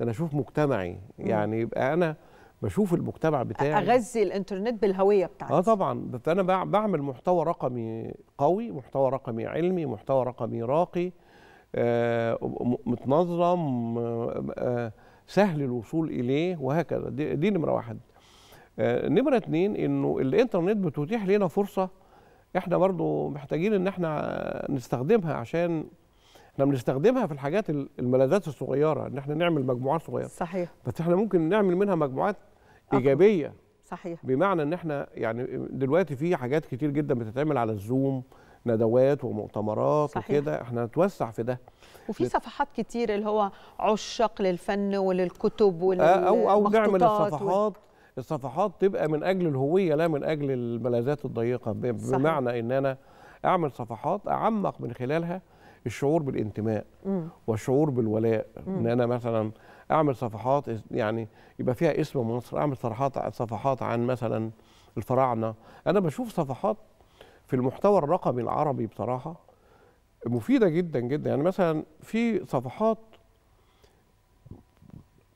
E: انا اشوف مجتمعي يعني يبقى انا بشوف المجتمع بتاعي اغذي
A: الانترنت بالهويه بتاعتي
E: اه طبعا انا بعمل محتوى رقمي قوي محتوى رقمي علمي محتوى رقمي راقي آه، متنظم آه، سهل الوصول اليه وهكذا دي, دي نمره واحد آه، نمره اتنين انه الانترنت بتتيح لنا فرصه احنا برضو محتاجين ان احنا نستخدمها عشان احنا بنستخدمها في الحاجات الملاذات الصغيره ان احنا نعمل مجموعات صغيره صحيح بس احنا ممكن نعمل منها مجموعات ايجابيه صحيح بمعنى ان احنا يعني دلوقتي في حاجات كتير جدا بتتعمل على الزوم ندوات ومؤتمرات وكده احنا نتوسع في ده
A: وفي صفحات كتير اللي هو عشاق للفن وللكتب وللمخطوطات او او نعمل الصفحات
E: وال... الصفحات تبقى من اجل الهويه لا من اجل الملاذات الضيقه بمعنى صحيح. ان انا اعمل صفحات اعمق من خلالها الشعور بالانتماء والشعور بالولاء مم. ان انا مثلا اعمل صفحات يعني يبقى فيها اسم مصر اعمل صفحات صفحات عن مثلا الفراعنه انا بشوف صفحات في المحتوى الرقمي العربي بصراحه مفيده جدا جدا يعني مثلا في صفحات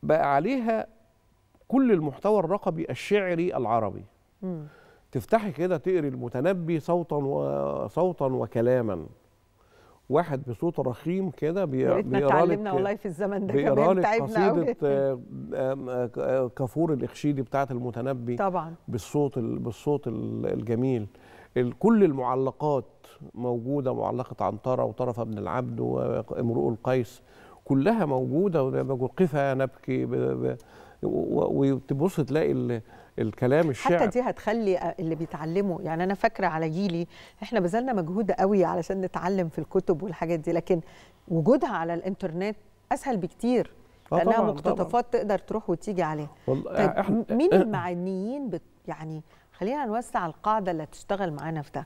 E: بقى عليها كل المحتوى الرقمي الشعري العربي م. تفتحي كده تقري المتنبي صوتا وصوتا وكلاما واحد بصوت رخيم كده بيقرا لك اتعلمنا والله في الزمن ده كمان لك قصيده آه، آه، كافور الاخشيدي بتاعه المتنبي طبعا بالصوت بالصوت الجميل كل المعلقات موجوده معلقه عنتره وطرف ابن العبد وامرؤ القيس كلها موجوده وقفا نبكي وتبص تلاقي الكلام الشعر حتى دي
A: هتخلي آه، اللي بيتعلموا يعني انا فاكره على جيلي احنا بذلنا مجهود قوي علشان نتعلم في الكتب والحاجات دي لكن وجودها على الانترنت اسهل بكتير آه لانها مقتطفات تقدر تروح وتيجي عليها
C: طيب احنا مين
A: المعنيين بت يعني خلينا نوسع القاعده اللي هتشتغل معانا في ده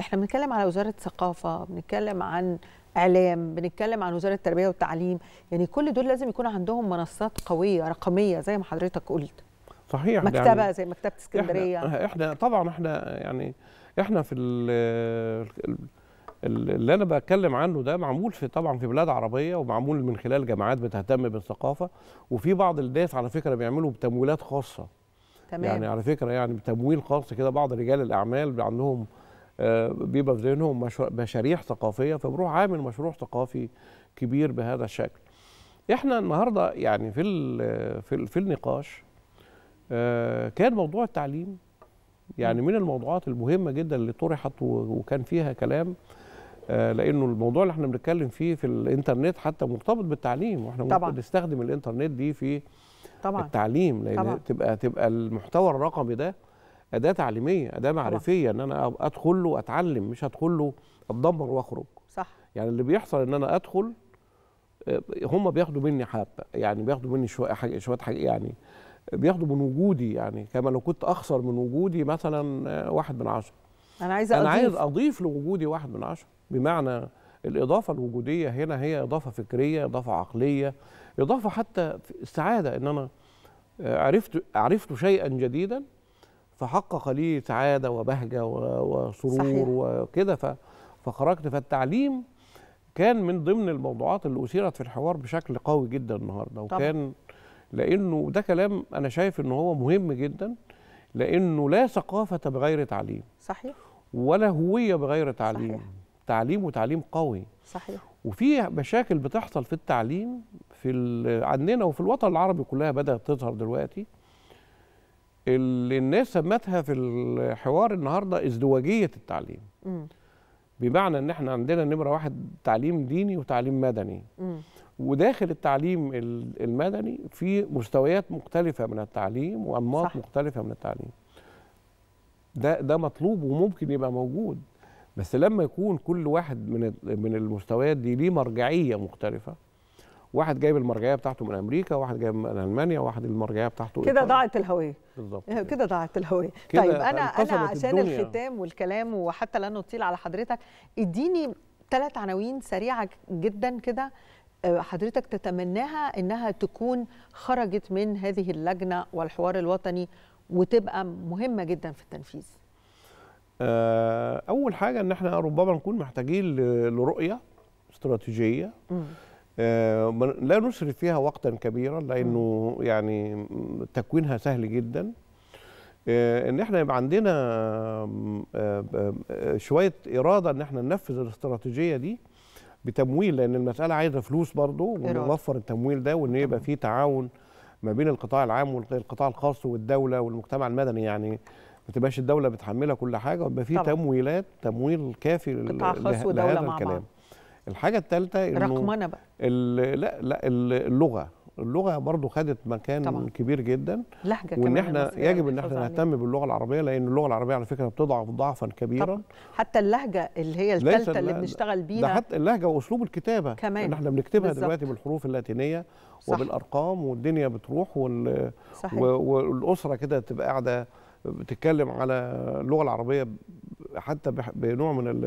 A: احنا بنتكلم على وزاره ثقافه بنتكلم عن اعلام بنتكلم عن وزاره التربيه والتعليم يعني كل دول لازم يكون عندهم منصات قويه رقميه زي ما حضرتك قلت
E: صحيح يعني مكتبه يعني زي
A: مكتبه اسكندريه احنا,
E: احنا طبعا احنا يعني احنا في اللي انا بتكلم عنه ده معمول في طبعا في بلاد عربيه ومعمول من خلال جامعات بتهتم بالثقافه وفي بعض الناس على فكره بيعملوا بتمويلات خاصه تمام يعني على فكره يعني بتمويل خاص كده بعض رجال الاعمال عندهم آه، بيبقى في ذهنهم مشاريع ثقافيه فبروح عامل مشروع ثقافي كبير بهذا الشكل احنا النهارده يعني في في, في النقاش آه، كان موضوع التعليم يعني من الموضوعات المهمة جدا اللي طرحت وكان فيها كلام آه، لأنه الموضوع اللي احنا بنتكلم فيه في الإنترنت حتى مرتبط بالتعليم واحنا طبعا. ممكن نستخدم الإنترنت دي في طبعا. التعليم لأن طبعا. تبقى تبقى المحتوى الرقمي ده أداة تعليمية أداة معرفية طبعا. إن أنا أدخل له أتعلم مش هدخل له أتدمر وأخرج صح يعني اللي بيحصل إن أنا أدخل آه، هم بياخدوا مني حبة يعني بياخدوا مني شوية حاجة شوية حاجة يعني بياخدوا من وجودي يعني كما لو كنت اخسر من وجودي مثلا آه، واحد من عشره
A: انا عايز اضيف انا عايز
E: اضيف لوجودي واحد من عشره بمعنى الاضافه الوجوديه هنا هي اضافه فكريه اضافه عقليه اضافه حتى السعاده ان انا آه، عرفت عرفت شيئا جديدا فحقق لي سعاده وبهجه وسرور وكده فخرجت فالتعليم كان من ضمن الموضوعات اللي اثيرت في الحوار بشكل قوي جدا النهارده وكان طبعا. لانه ده كلام انا شايف ان هو مهم جدا لانه لا ثقافه بغير تعليم صحيح ولا هويه بغير تعليم صحيح. تعليم وتعليم قوي صحيح وفي مشاكل بتحصل في التعليم في عندنا وفي الوطن العربي كلها بدات تظهر دلوقتي اللي الناس سمتها في الحوار النهارده ازدواجيه التعليم م. بمعنى ان احنا عندنا نمره واحد تعليم ديني وتعليم مدني م. وداخل التعليم المدني في مستويات مختلفه من التعليم وانماط مختلفه من التعليم ده ده مطلوب وممكن يبقى موجود بس لما يكون كل واحد من من المستويات دي ليه مرجعيه مختلفه واحد جايب المرجعيه بتاعته من امريكا واحد جايب من المانيا واحد المرجعيه بتاعته كده
A: ضاعت الهويه بالظبط (laughs) كده ضاعت الهويه طيب انا انا عشان الدنيا. الختام والكلام وحتى لا نطيل على حضرتك اديني ثلاث عناوين سريعه جدا كده آه، حضرتك تتمناها انها تكون خرجت من هذه اللجنه والحوار الوطني وتبقى مهمه جدا في التنفيذ
E: آه، اول حاجه ان احنا ربما نكون محتاجين لرؤيه استراتيجيه م. آه، لا نسرف فيها وقتا كبيرا لانه يعني تكوينها سهل جدا ان احنا يبقى عندنا شويه اراده ان احنا ننفذ الاستراتيجيه دي بتمويل لان المساله عايزه فلوس برضه ونوفر التمويل ده وان يبقى في تعاون ما بين القطاع العام والقطاع الخاص والدوله والمجتمع المدني يعني ما تبقاش الدوله بتحملها كل حاجه ويبقى في تمويلات تمويل كافي لهذا الكلام الحاجه الثالثه رقمنه بقى لا لا اللغه اللغه برضو خدت مكان طبعا. كبير جدا
A: لهجه وان احنا
E: يجب ان احنا نهتم باللغه العربيه لان اللغه العربيه على فكره بتضعف ضعفا كبيرا طبعا.
A: حتى اللهجه اللي هي الثالثه اللي بنشتغل بيها ده حتى
E: اللهجه واسلوب الكتابه
A: كمان ان احنا بنكتبها بالزبط. دلوقتي
E: بالحروف اللاتينيه صح. وبالارقام والدنيا بتروح وال... والاسره كده تبقى قاعده بتتكلم على اللغه العربيه حتى بنوع من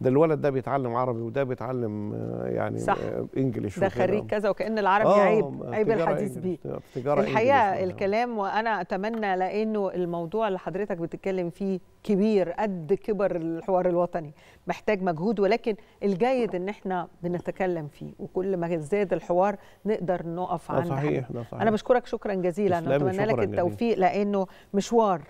E: ده الولد ده بيتعلم عربي وده بيتعلم
A: آه، يعني صح. آه، انجليش ده خريج كذا وكان العربي آه عيب آه، عيب الحديث بيه الحقيقه الكلام وانا اتمنى لانه الموضوع اللي حضرتك بتتكلم فيه كبير قد كبر الحوار الوطني محتاج مجهود ولكن الجيد ان احنا بنتكلم فيه وكل ما زاد الحوار نقدر نقف عنه صحيح, صحيح انا بشكرك شكرا جزيلا اتمنى لك التوفيق لانه مشوار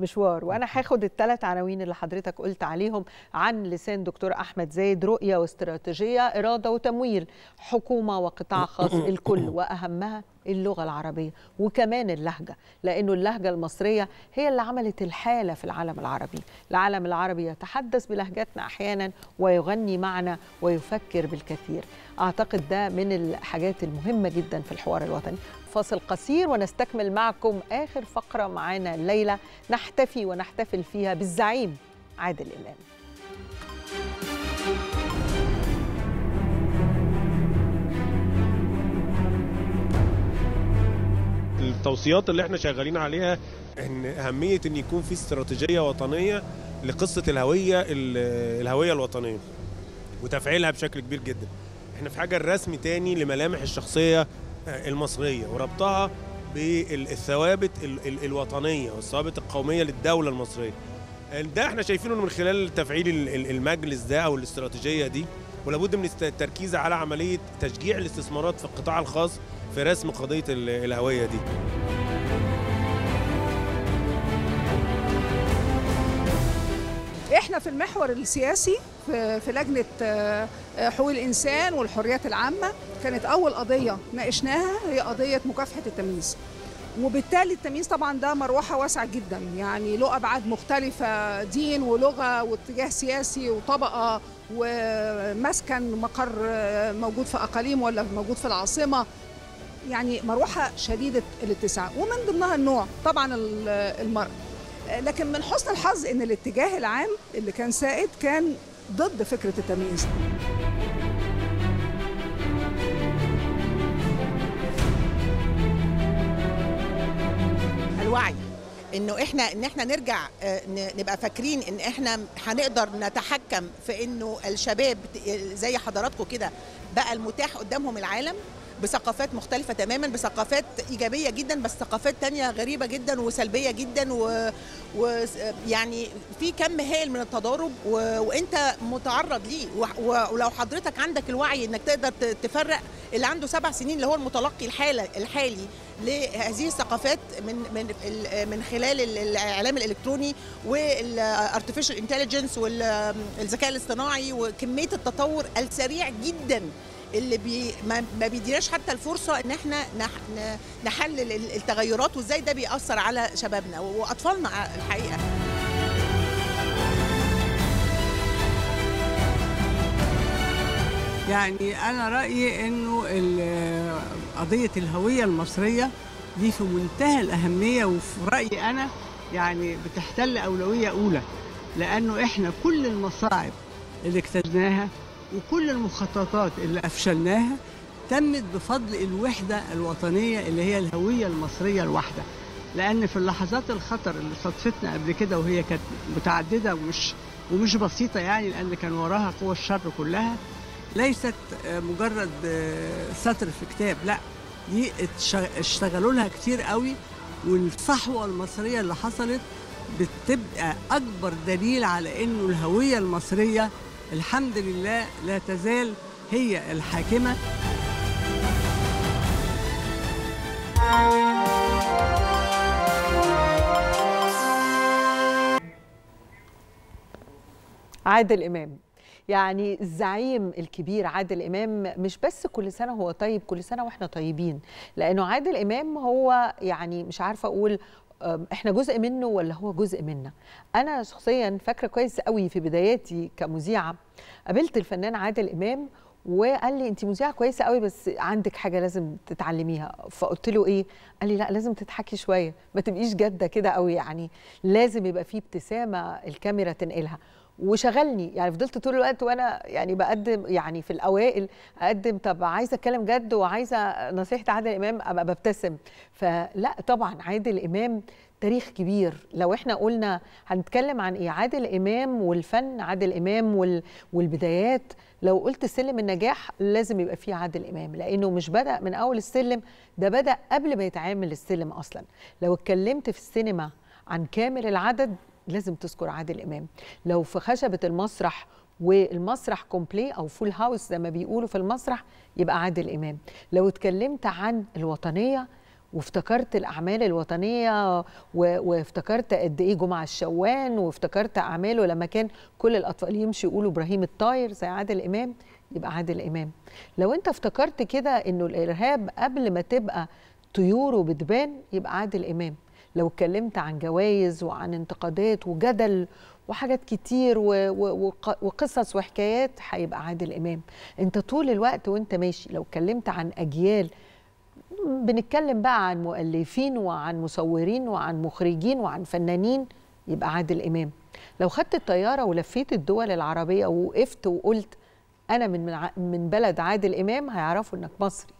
A: مشوار وانا هاخد الثلاث عناوين اللي حضرتك قلت عليهم عن لسان دكتور احمد زايد رؤيه واستراتيجيه اراده وتمويل حكومه وقطاع خاص (coughs) الكل واهمها اللغه العربيه وكمان اللهجه لانه اللهجه المصريه هي اللي عملت الحاله في العالم العربي العالم العربي يتحدث بلهجتنا احيانا ويغني معنا ويفكر بالكثير اعتقد ده من الحاجات المهمه جدا في الحوار الوطني فاصل قصير ونستكمل معكم اخر فقره معانا الليله نحتفي ونحتفل فيها بالزعيم عادل امام
E: التوصيات اللي احنا شغالين عليها ان اهميه ان يكون في استراتيجيه وطنيه لقصه الهويه الهويه الوطنيه وتفعيلها بشكل كبير جدا احنا في حاجه الرسم تاني لملامح الشخصيه آه، المصريه وربطها بالثوابت الوطنيه والثوابت القوميه للدوله المصريه آه، ده احنا شايفينه من خلال تفعيل المجلس ده او الاستراتيجيه دي ولابد من التركيز على عمليه تشجيع الاستثمارات في القطاع الخاص في رسم قضية الهوية دي
A: احنا في المحور السياسي في لجنه آه، حقوق
D: الانسان والحريات العامه كانت اول قضيه ناقشناها هي قضيه مكافحه التمييز
A: وبالتالي التمييز طبعا ده مروحه واسعه جدا يعني له ابعاد مختلفه دين ولغه واتجاه سياسي وطبقه ومسكن مقر آه، موجود في اقاليم ولا موجود في العاصمه يعني مروحه شديده الاتساع ومن ضمنها النوع طبعا المرأة لكن من حسن الحظ ان الاتجاه العام اللي كان سائد كان ضد فكره التمييز الوعي انه احنا ان احنا نرجع آه، نبقى فاكرين ان احنا هنقدر نتحكم في انه الشباب آه، زي حضراتكم كده بقى المتاح قدامهم العالم بثقافات مختلفه تماما بثقافات ايجابيه جدا بس ثقافات تانية غريبه جدا وسلبيه جدا ويعني و... يعني في كم هائل من التضارب و... وانت متعرض ليه و... ولو حضرتك عندك الوعي انك تقدر تفرق اللي عنده سبع سنين اللي هو المتلقي الحاله الحالي لهذه الثقافات من من من خلال الاعلام الالكتروني والارتفيشال انتليجنس والذكاء الاصطناعي وكميه التطور السريع جدا اللي بي ما بيديناش حتى الفرصه ان احنا نحلل التغيرات وازاي ده بيأثر على شبابنا واطفالنا الحقيقه يعني انا رايي انه قضيه الهويه المصريه دي في منتهى الاهميه وفي رايي انا يعني بتحتل اولويه اولى لانه احنا كل المصاعب اللي اكتسبناها وكل المخططات اللي أفشلناها تمت بفضل الوحدة الوطنية اللي هي الهوية المصرية الواحدة لأن في اللحظات الخطر اللي صدفتنا قبل كده وهي كانت متعددة ومش ومش بسيطة يعني لأن كان وراها قوى الشر كلها ليست مجرد سطر في كتاب لا دي اشتغلوا لها كتير قوي والصحوة المصرية اللي حصلت بتبقى أكبر دليل على إنه الهوية المصرية الحمد لله لا تزال
C: هي الحاكمة
A: عادل إمام يعني الزعيم الكبير عادل امام مش بس كل سنه هو طيب كل سنه واحنا طيبين لانه عادل امام هو يعني مش عارفه اقول احنا جزء منه ولا هو جزء منا انا شخصيا فاكره كويس قوي في بداياتي كمذيعه قابلت الفنان عادل امام وقال لي انت مذيعه كويسه قوي بس عندك حاجه لازم تتعلميها فقلت له ايه قال لي لا لازم تضحكي شويه ما تبقيش جاده كده قوي يعني لازم يبقى في ابتسامه الكاميرا تنقلها وشغلني يعني فضلت طول الوقت وانا يعني بقدم يعني في الاوائل اقدم طب عايزه اتكلم جد وعايزه نصيحه عادل امام ابقى ببتسم فلا طبعا عادل امام تاريخ كبير لو احنا قلنا هنتكلم عن ايه عادل امام والفن عادل امام وال... والبدايات لو قلت سلم النجاح لازم يبقى فيه عادل امام لانه مش بدا من اول السلم ده بدا قبل ما يتعامل السلم اصلا لو اتكلمت في السينما عن كامل العدد لازم تذكر عادل امام لو في خشبه المسرح والمسرح كومبلي او فول هاوس زي ما بيقولوا في المسرح يبقى عادل امام لو اتكلمت عن الوطنيه وافتكرت الاعمال الوطنيه وافتكرت قد ايه جمعه الشوان وافتكرت اعماله لما كان كل الاطفال يمشوا يقولوا ابراهيم الطاير زي عادل امام يبقى عادل امام لو انت افتكرت كده انه الارهاب قبل ما تبقى طيوره بتبان يبقى عادل امام لو اتكلمت عن جوائز وعن انتقادات وجدل وحاجات كتير وقصص وحكايات هيبقى عادل امام انت طول الوقت وانت ماشي لو اتكلمت عن اجيال بنتكلم بقى عن مؤلفين وعن مصورين وعن مخرجين وعن فنانين يبقى عادل امام لو خدت الطياره ولفيت الدول العربيه ووقفت وقلت انا من من بلد عادل امام هيعرفوا انك مصري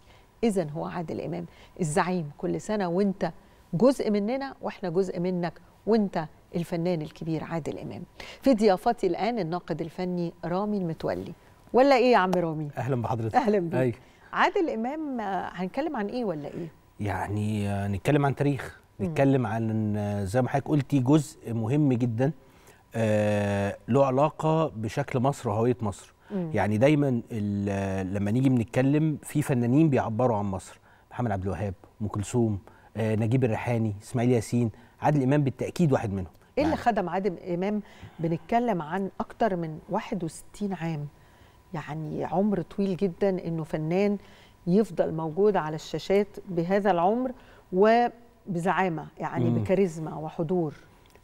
A: اذا هو عادل امام الزعيم كل سنه وانت جزء مننا واحنا جزء منك وانت الفنان الكبير عادل امام في ضيافتي الان الناقد الفني رامي المتولي ولا ايه يا عم رامي
F: اهلا بحضرتك اهلا بيك أي. أيوه.
A: عادل امام هنتكلم عن ايه ولا ايه
F: يعني آه، نتكلم عن تاريخ نتكلم عن آه، زي ما حضرتك قلتي جزء مهم جدا آه له علاقه بشكل مصر وهويه مصر مم. يعني دايما آه، لما نيجي بنتكلم في فنانين بيعبروا عن مصر محمد عبد الوهاب ام كلثوم آه، نجيب الريحاني اسماعيل ياسين عادل امام بالتاكيد واحد منهم
A: ايه اللي يعني خدم عادل امام بنتكلم عن اكتر من 61 عام يعني عمر طويل جدا انه فنان يفضل موجود على الشاشات بهذا العمر وبزعامه يعني بكاريزما وحضور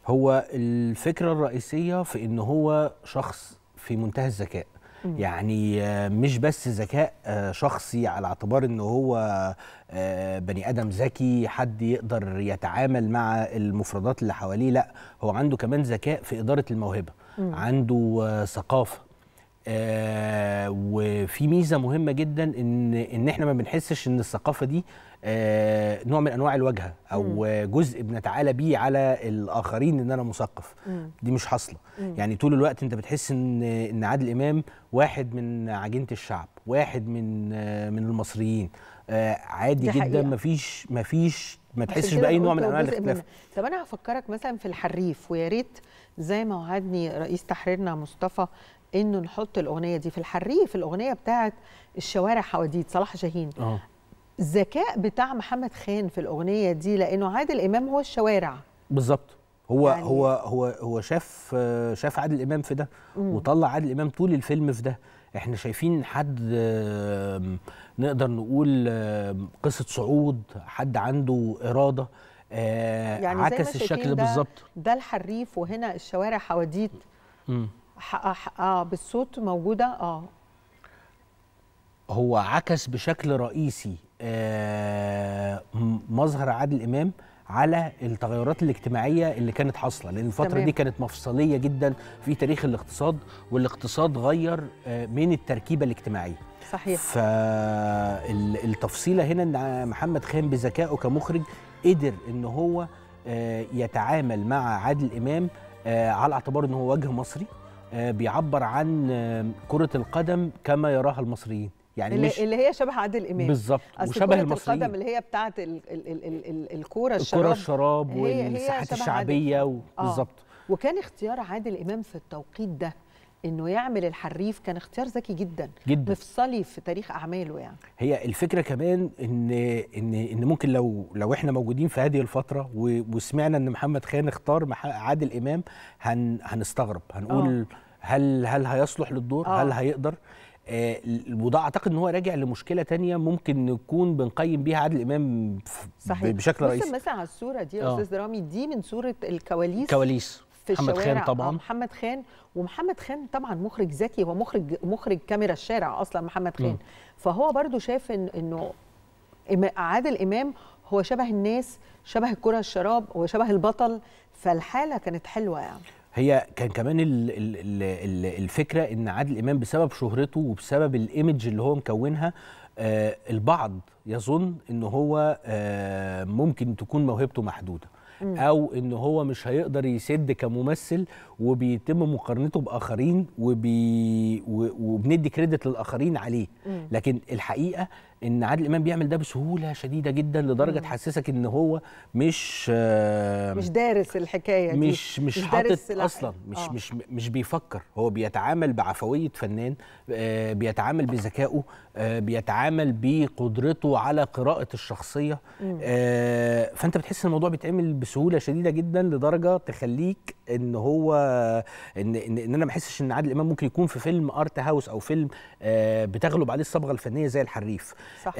F: هو الفكره الرئيسيه في ان هو شخص في منتهى الذكاء يعني آه، مش بس ذكاء آه، شخصي على اعتبار ان هو آه، بني ادم ذكي حد يقدر يتعامل مع المفردات اللي حواليه لا هو عنده كمان ذكاء في اداره الموهبه عنده ثقافه آه وفي ميزه مهمه جدا ان ان احنا ما بنحسش ان الثقافه دي آه نوع من انواع الواجهه او مم. جزء بنتعالى بيه على الاخرين ان انا مثقف مم. دي مش حاصله يعني طول الوقت انت بتحس ان ان عادل امام واحد من عجينه الشعب واحد من من المصريين آه عادي جدا مفيش مفيش ما تحسش باي نوع من انواع الاختلاف
A: طب انا هفكرك مثلا في الحريف ويا ريت زي ما وعدني رئيس تحريرنا مصطفى انه نحط الاغنيه دي في الحريف الاغنيه بتاعت الشوارع حواديت صلاح شاهين الذكاء آه. بتاع محمد خان في الاغنيه دي لانه عادل امام هو الشوارع
F: بالظبط هو يعني هو هو هو شاف شاف عادل امام في ده وطلع عادل امام طول الفيلم في ده احنا شايفين حد نقدر نقول قصه صعود حد عنده اراده آه، يعني عكس الشكل بالظبط
A: ده, الحريف وهنا الشوارع حواديت حققها آه، آه، بالصوت موجوده اه
F: هو عكس بشكل رئيسي آه، مظهر عادل امام على التغيرات الاجتماعيه اللي كانت حاصله لان الفتره تمام. دي كانت مفصليه جدا في تاريخ الاقتصاد والاقتصاد غير من التركيبه الاجتماعيه صحيح فالتفصيله هنا ان محمد خان بذكائه كمخرج قدر ان هو يتعامل مع عادل امام على اعتبار ان هو وجه مصري آه، بيعبر عن آه، كرة القدم كما يراها المصريين يعني اللي, مش اللي
A: هي شبه عادل امام بالظبط وشبه المصريين القدم اللي هي بتاعه الكوره الشراب الكوره الشراب والساحات الشعبيه بالظبط آه. وكان اختيار عادل امام في التوقيت ده انه يعمل الحريف كان اختيار ذكي جدا جدا مفصلي في تاريخ اعماله يعني
F: هي الفكره كمان ان ان ان ممكن لو لو احنا موجودين في هذه الفتره وسمعنا ان محمد خان اختار عادل امام هن هنستغرب هنقول أوه. هل هل هيصلح للدور أوه. هل آه. هيقدر آه وده اعتقد ان هو راجع لمشكله تانية ممكن نكون بنقيم بيها عادل امام صحيح. بشكل رئيسي صحيح
A: مثلا على الصوره دي يا آه. استاذ رامي دي من صوره الكواليس كواليس في محمد الشوارع خان آه، طبعا محمد خان ومحمد خان طبعا مخرج ذكي هو مخرج مخرج كاميرا الشارع اصلا محمد خان م. فهو برضو شاف إن انه عادل امام هو شبه الناس شبه الكره الشراب هو شبه البطل فالحاله كانت حلوه يعني
F: هي كان كمان الـ الـ الـ الفكره ان عادل امام بسبب شهرته وبسبب الايمج اللي هو مكونها آه البعض يظن ان هو آه ممكن تكون موهبته محدوده او ان هو مش هيقدر يسد كممثل وبيتم مقارنته باخرين وبي وبندي كريدت للاخرين عليه لكن الحقيقه ان عادل امام بيعمل ده بسهوله شديده جدا لدرجه تحسسك ان هو مش آه مش
A: دارس الحكايه دي مش مش, مش حاطط اصلا مش آه.
F: مش مش بيفكر هو بيتعامل بعفويه فنان آه بيتعامل بذكائه آه، بيتعامل بقدرته على قراءه الشخصيه آه، فانت بتحس ان الموضوع بيتعمل بسهوله شديده جدا لدرجه تخليك ان هو ان ان, إن انا ما احسش ان عادل امام ممكن يكون في فيلم ارت هاوس او فيلم آه، بتغلب عليه الصبغه الفنيه زي الحريف صح.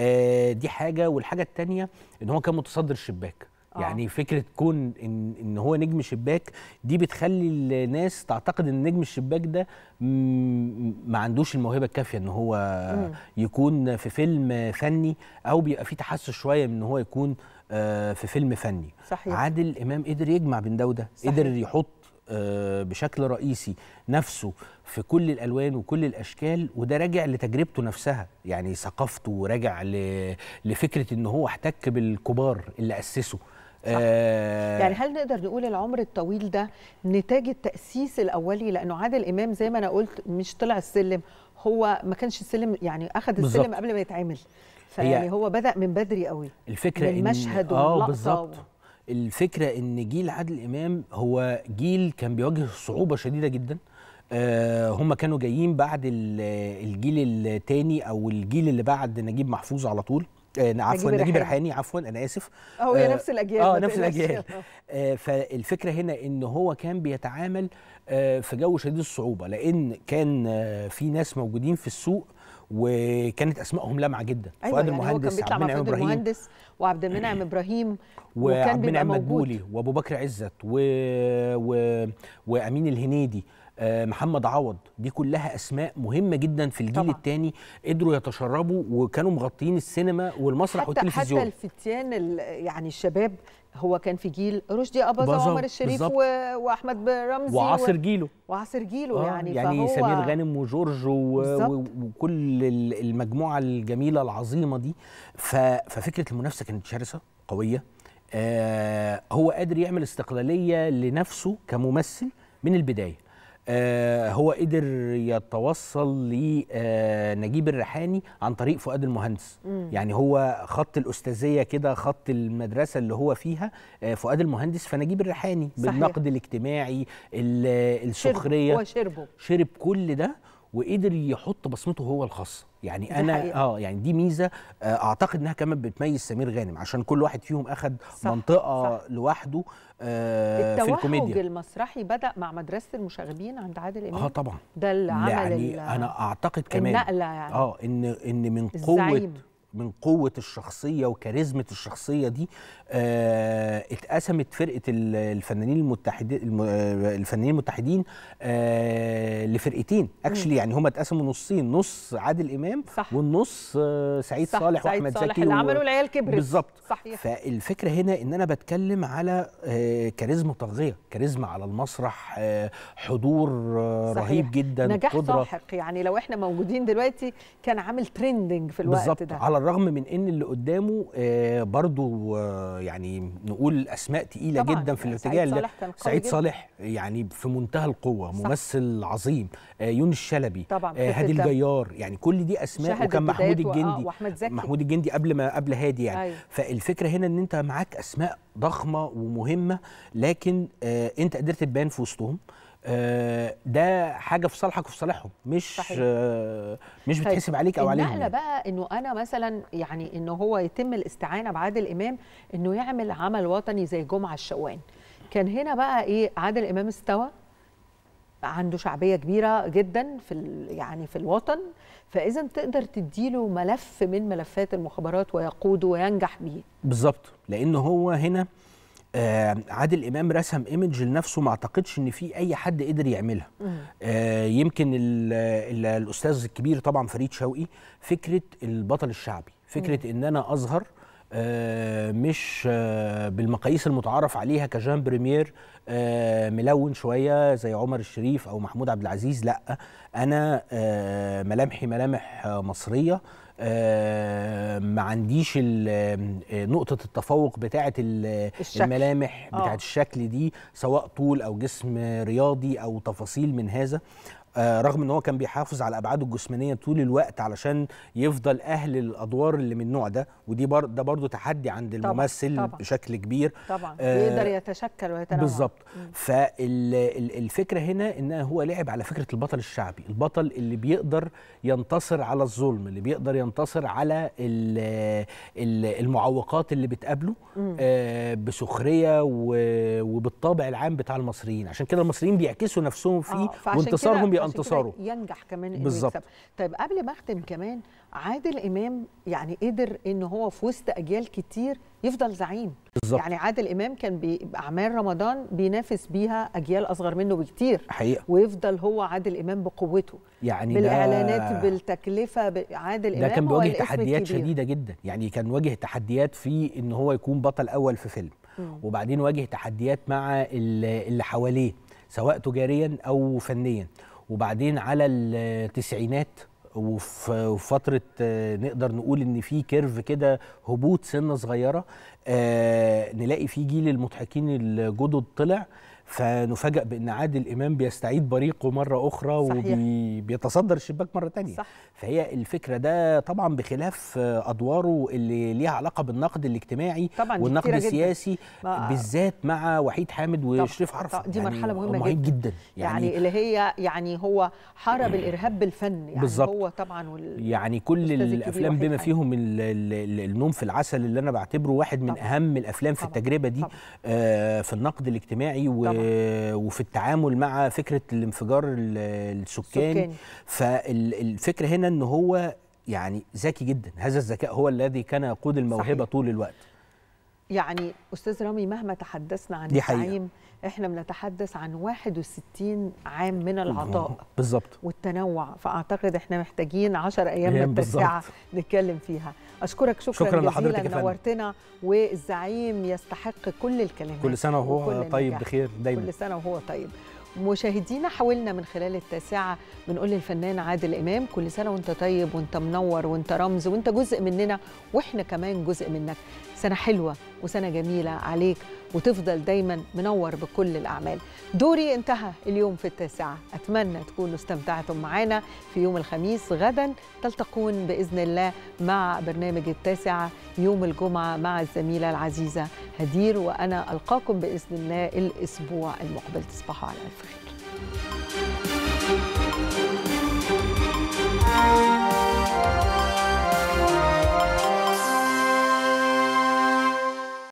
F: دي حاجه والحاجه الثانيه ان هو كان متصدر الشباك آه. يعني فكره كون ان ان هو نجم شباك دي بتخلي الناس تعتقد ان نجم الشباك ده ما عندوش الموهبه الكافيه ان هو يكون في فيلم فني او بيبقى فيه تحسس شويه من ان هو يكون آه، في فيلم فني صحيح. عادل امام قدر يجمع بين ده وده قدر يحط آه، بشكل رئيسي نفسه في كل الالوان وكل الاشكال وده راجع لتجربته نفسها يعني ثقافته راجع لفكره ان هو احتك بالكبار اللي اسسوا آه، يعني هل
A: نقدر نقول العمر الطويل ده نتاج التاسيس الاولي لانه عادل امام زي ما انا قلت مش طلع السلم هو ما كانش السلم يعني اخذ السلم بالزبط. قبل ما يتعمل فيعني هو بدا من بدري قوي الفكره من مشهد اه بالظبط
F: الفكره ان جيل عادل امام هو جيل كان بيواجه صعوبه شديده جدا آه، هم كانوا جايين بعد الجيل الثاني او الجيل اللي بعد نجيب محفوظ على طول آه، عفوا نجيب الريحاني عفوا انا اسف هو هي آه نفس الاجيال اه نفس الاجيال (laughs) آه فالفكره هنا ان هو كان بيتعامل آه في جو شديد الصعوبه لان كان آه في ناس موجودين في السوق وكانت اسمائهم لامعه جدا أيوة فؤاد يعني المهندس عبد المنعم ابراهيم المهندس
A: وعبد المنعم (clears throat) ابراهيم وكان بيبقى موجود مدبولي
F: وابو بكر عزت و... و... وامين الهنيدي آه، محمد عوض دي كلها اسماء مهمه جدا في الجيل الثاني قدروا يتشربوا وكانوا مغطيين السينما والمسرح والتلفزيون حتى
A: الفتيان يعني الشباب هو كان في جيل رشدي اباظه وعمر الشريف و... واحمد رمزي وعصر و... جيله وعصر جيله آه يعني يعني فهو... سمير غانم
F: وجورج و... و... وكل المجموعه الجميله العظيمه دي ف... ففكره المنافسه كانت شرسه قويه آه هو قادر يعمل استقلاليه لنفسه كممثل من البدايه آه، هو قدر يتوصل لنجيب آه، الريحاني عن طريق فؤاد المهندس يعني هو خط الاستاذيه كده خط المدرسه اللي هو فيها آه، فؤاد المهندس فنجيب الريحاني بالنقد الاجتماعي السخريه شرب هو شربه شرب كل ده وقدر يحط بصمته هو الخاصه يعني انا اه يعني دي ميزه آه، اعتقد انها كمان بتميز سمير غانم عشان كل واحد فيهم اخد صح منطقه صح لوحده آه في الكوميديا التوهج
A: المسرحي بدا مع مدرسه المشاغبين عند عادل امام اه طبعا ده اللي عمل يعني انا
F: اعتقد كمان النقله يعني اه ان ان من قوه الزعيم. من قوه الشخصيه وكاريزمه الشخصيه دي آه اتقسمت فرقه الفنانين المتحدين آه، الفنانين المتحدين آه لفرقتين اكشلي يعني هم اتقسموا نصين نص عادل امام صح. والنص آه سعيد صح. صالح سعيد صالح اللي عملوا العيال كبرت بالظبط فالفكره هنا ان انا بتكلم على آه كاريزما طاغيه كاريزما على المسرح آه حضور آه صحيح. رهيب جدا نجاح قدرة. ساحق
A: يعني لو احنا موجودين دلوقتي كان عامل ترندنج في الوقت ده
F: على الرغم من ان اللي قدامه آه، برضو آه، يعني نقول اسماء تقيله طبعاً. جدا في الاتجاه سعيد صالح كان قوي سعيد صالح يعني في منتهى القوه صح. ممثل عظيم آه، يونس الشلبي هادي الجيار يعني كل دي اسماء وكان محمود الجندي محمود الجندي قبل ما قبل هادي يعني أيوه. فالفكره هنا ان انت معاك اسماء ضخمه ومهمه لكن انت قدرت تبان في وسطهم آه، ده حاجه في صالحك وفي صالحهم مش صحيح. آه، مش طيب، بتحسب عليك او عليهم النقله
A: بقى انه انا مثلا يعني ان هو يتم الاستعانه بعادل امام انه يعمل عمل وطني زي جمعه الشوان كان هنا بقى ايه عادل امام استوى عنده شعبيه كبيره جدا في يعني في الوطن فاذا تقدر تديله ملف من ملفات المخابرات ويقوده وينجح بيه
F: بالظبط لان هو هنا آه عادل امام رسم ايمج لنفسه ما اعتقدش ان في اي حد قدر يعملها آه يمكن الـ الـ الاستاذ الكبير طبعا فريد شوقي فكره البطل الشعبي فكره مم. ان انا اظهر آه مش آه بالمقاييس المتعارف عليها كجان بريمير آه ملون شويه زي عمر الشريف او محمود عبد العزيز لا انا آه، ملامحي ملامح مصريه آه، ما عنديش آه، نقطه التفوق بتاعه الملامح بتاعه آه. الشكل دي سواء طول او جسم رياضي او تفاصيل من هذا آه، رغم ان هو كان بيحافظ على ابعاده الجسمانيه طول الوقت علشان يفضل اهل الادوار اللي من النوع ده ودي بر ده برضو تحدي عند الممثل طبعًا. بشكل كبير طبعا آه يقدر
A: يتشكل ويتنوع بالظبط
F: فالفكره هنا ان هو لعب على فكره البطل الشعبي البطل اللي بيقدر ينتصر على الظلم اللي بيقدر ينتصر على الـ الـ المعوقات اللي بتقابله آه بسخريه وبالطابع العام بتاع المصريين عشان كده المصريين بيعكسوا نفسهم فيه آه، وانتصارهم انتصاره
A: ينجح كمان بالظبط طيب قبل ما اختم كمان عادل امام يعني قدر ان هو في وسط اجيال كتير يفضل زعيم بالزبط. يعني عادل امام كان باعمال رمضان بينافس بيها اجيال اصغر منه بكتير حقيقة. ويفضل هو عادل امام بقوته
F: يعني بالاعلانات ده...
A: بالتكلفه عادل امام ده كان بيواجه تحديات شديده
F: جدا يعني كان واجه تحديات في ان هو يكون بطل اول في فيلم مم. وبعدين واجه تحديات مع اللي حواليه سواء تجاريا او فنيا وبعدين على التسعينات وفي فتره آه، نقدر نقول ان في كيرف كده هبوط سنه صغيره آه، نلاقي في جيل المضحكين الجدد طلع فنفاجأ بأن عادل إمام بيستعيد بريقه مرة أخرى وبيتصدر الشباك مرة تانية صح. فهي الفكرة ده طبعا بخلاف آه، أدواره اللي ليها علاقة بالنقد الاجتماعي طبعا والنقد السياسي
A: ما... بالذات
F: مع وحيد حامد وشريف عرفة دي يعني مرحلة مهمة جدا, جدا. يعني, يعني اللي
A: هي يعني هو حارب الإرهاب بالفن يعني بالزبط. هو طبعا وال...
F: يعني كل الأفلام بما فيهم ال ال ال النوم في العسل اللي أنا بعتبره واحد من طبعا. أهم الأفلام في طبعا. التجربة دي طبعا. آه في النقد الاجتماعي طبعاً. آه، وفي التعامل مع فكره الانفجار السكاني فالفكره هنا ان هو يعني ذكي جدا هذا الذكاء هو الذي كان يقود الموهبه صحيح. طول الوقت
A: يعني استاذ رامي مهما تحدثنا عن التعليم احنا بنتحدث عن 61 عام من العطاء بالظبط والتنوع فاعتقد احنا محتاجين 10 ايام من التسعه نتكلم فيها اشكرك شكرا, شكرا جزيلا نورتنا والزعيم يستحق كل الكلمات كل سنه وهو طيب بخير دايما كل سنه وهو طيب مشاهدينا حاولنا من خلال التاسعة بنقول للفنان عادل إمام كل سنة وانت طيب وانت منور وانت رمز وانت جزء مننا واحنا كمان جزء منك سنة حلوة وسنة جميلة عليك وتفضل دايما منور بكل الأعمال دوري انتهى اليوم في التاسعة أتمنى تكونوا استمتعتم معانا في يوم الخميس غدا تلتقون بإذن الله مع برنامج التاسعة يوم الجمعة مع الزميلة العزيزة هدير وأنا ألقاكم بإذن الله الأسبوع المقبل تصبحوا على ألف خير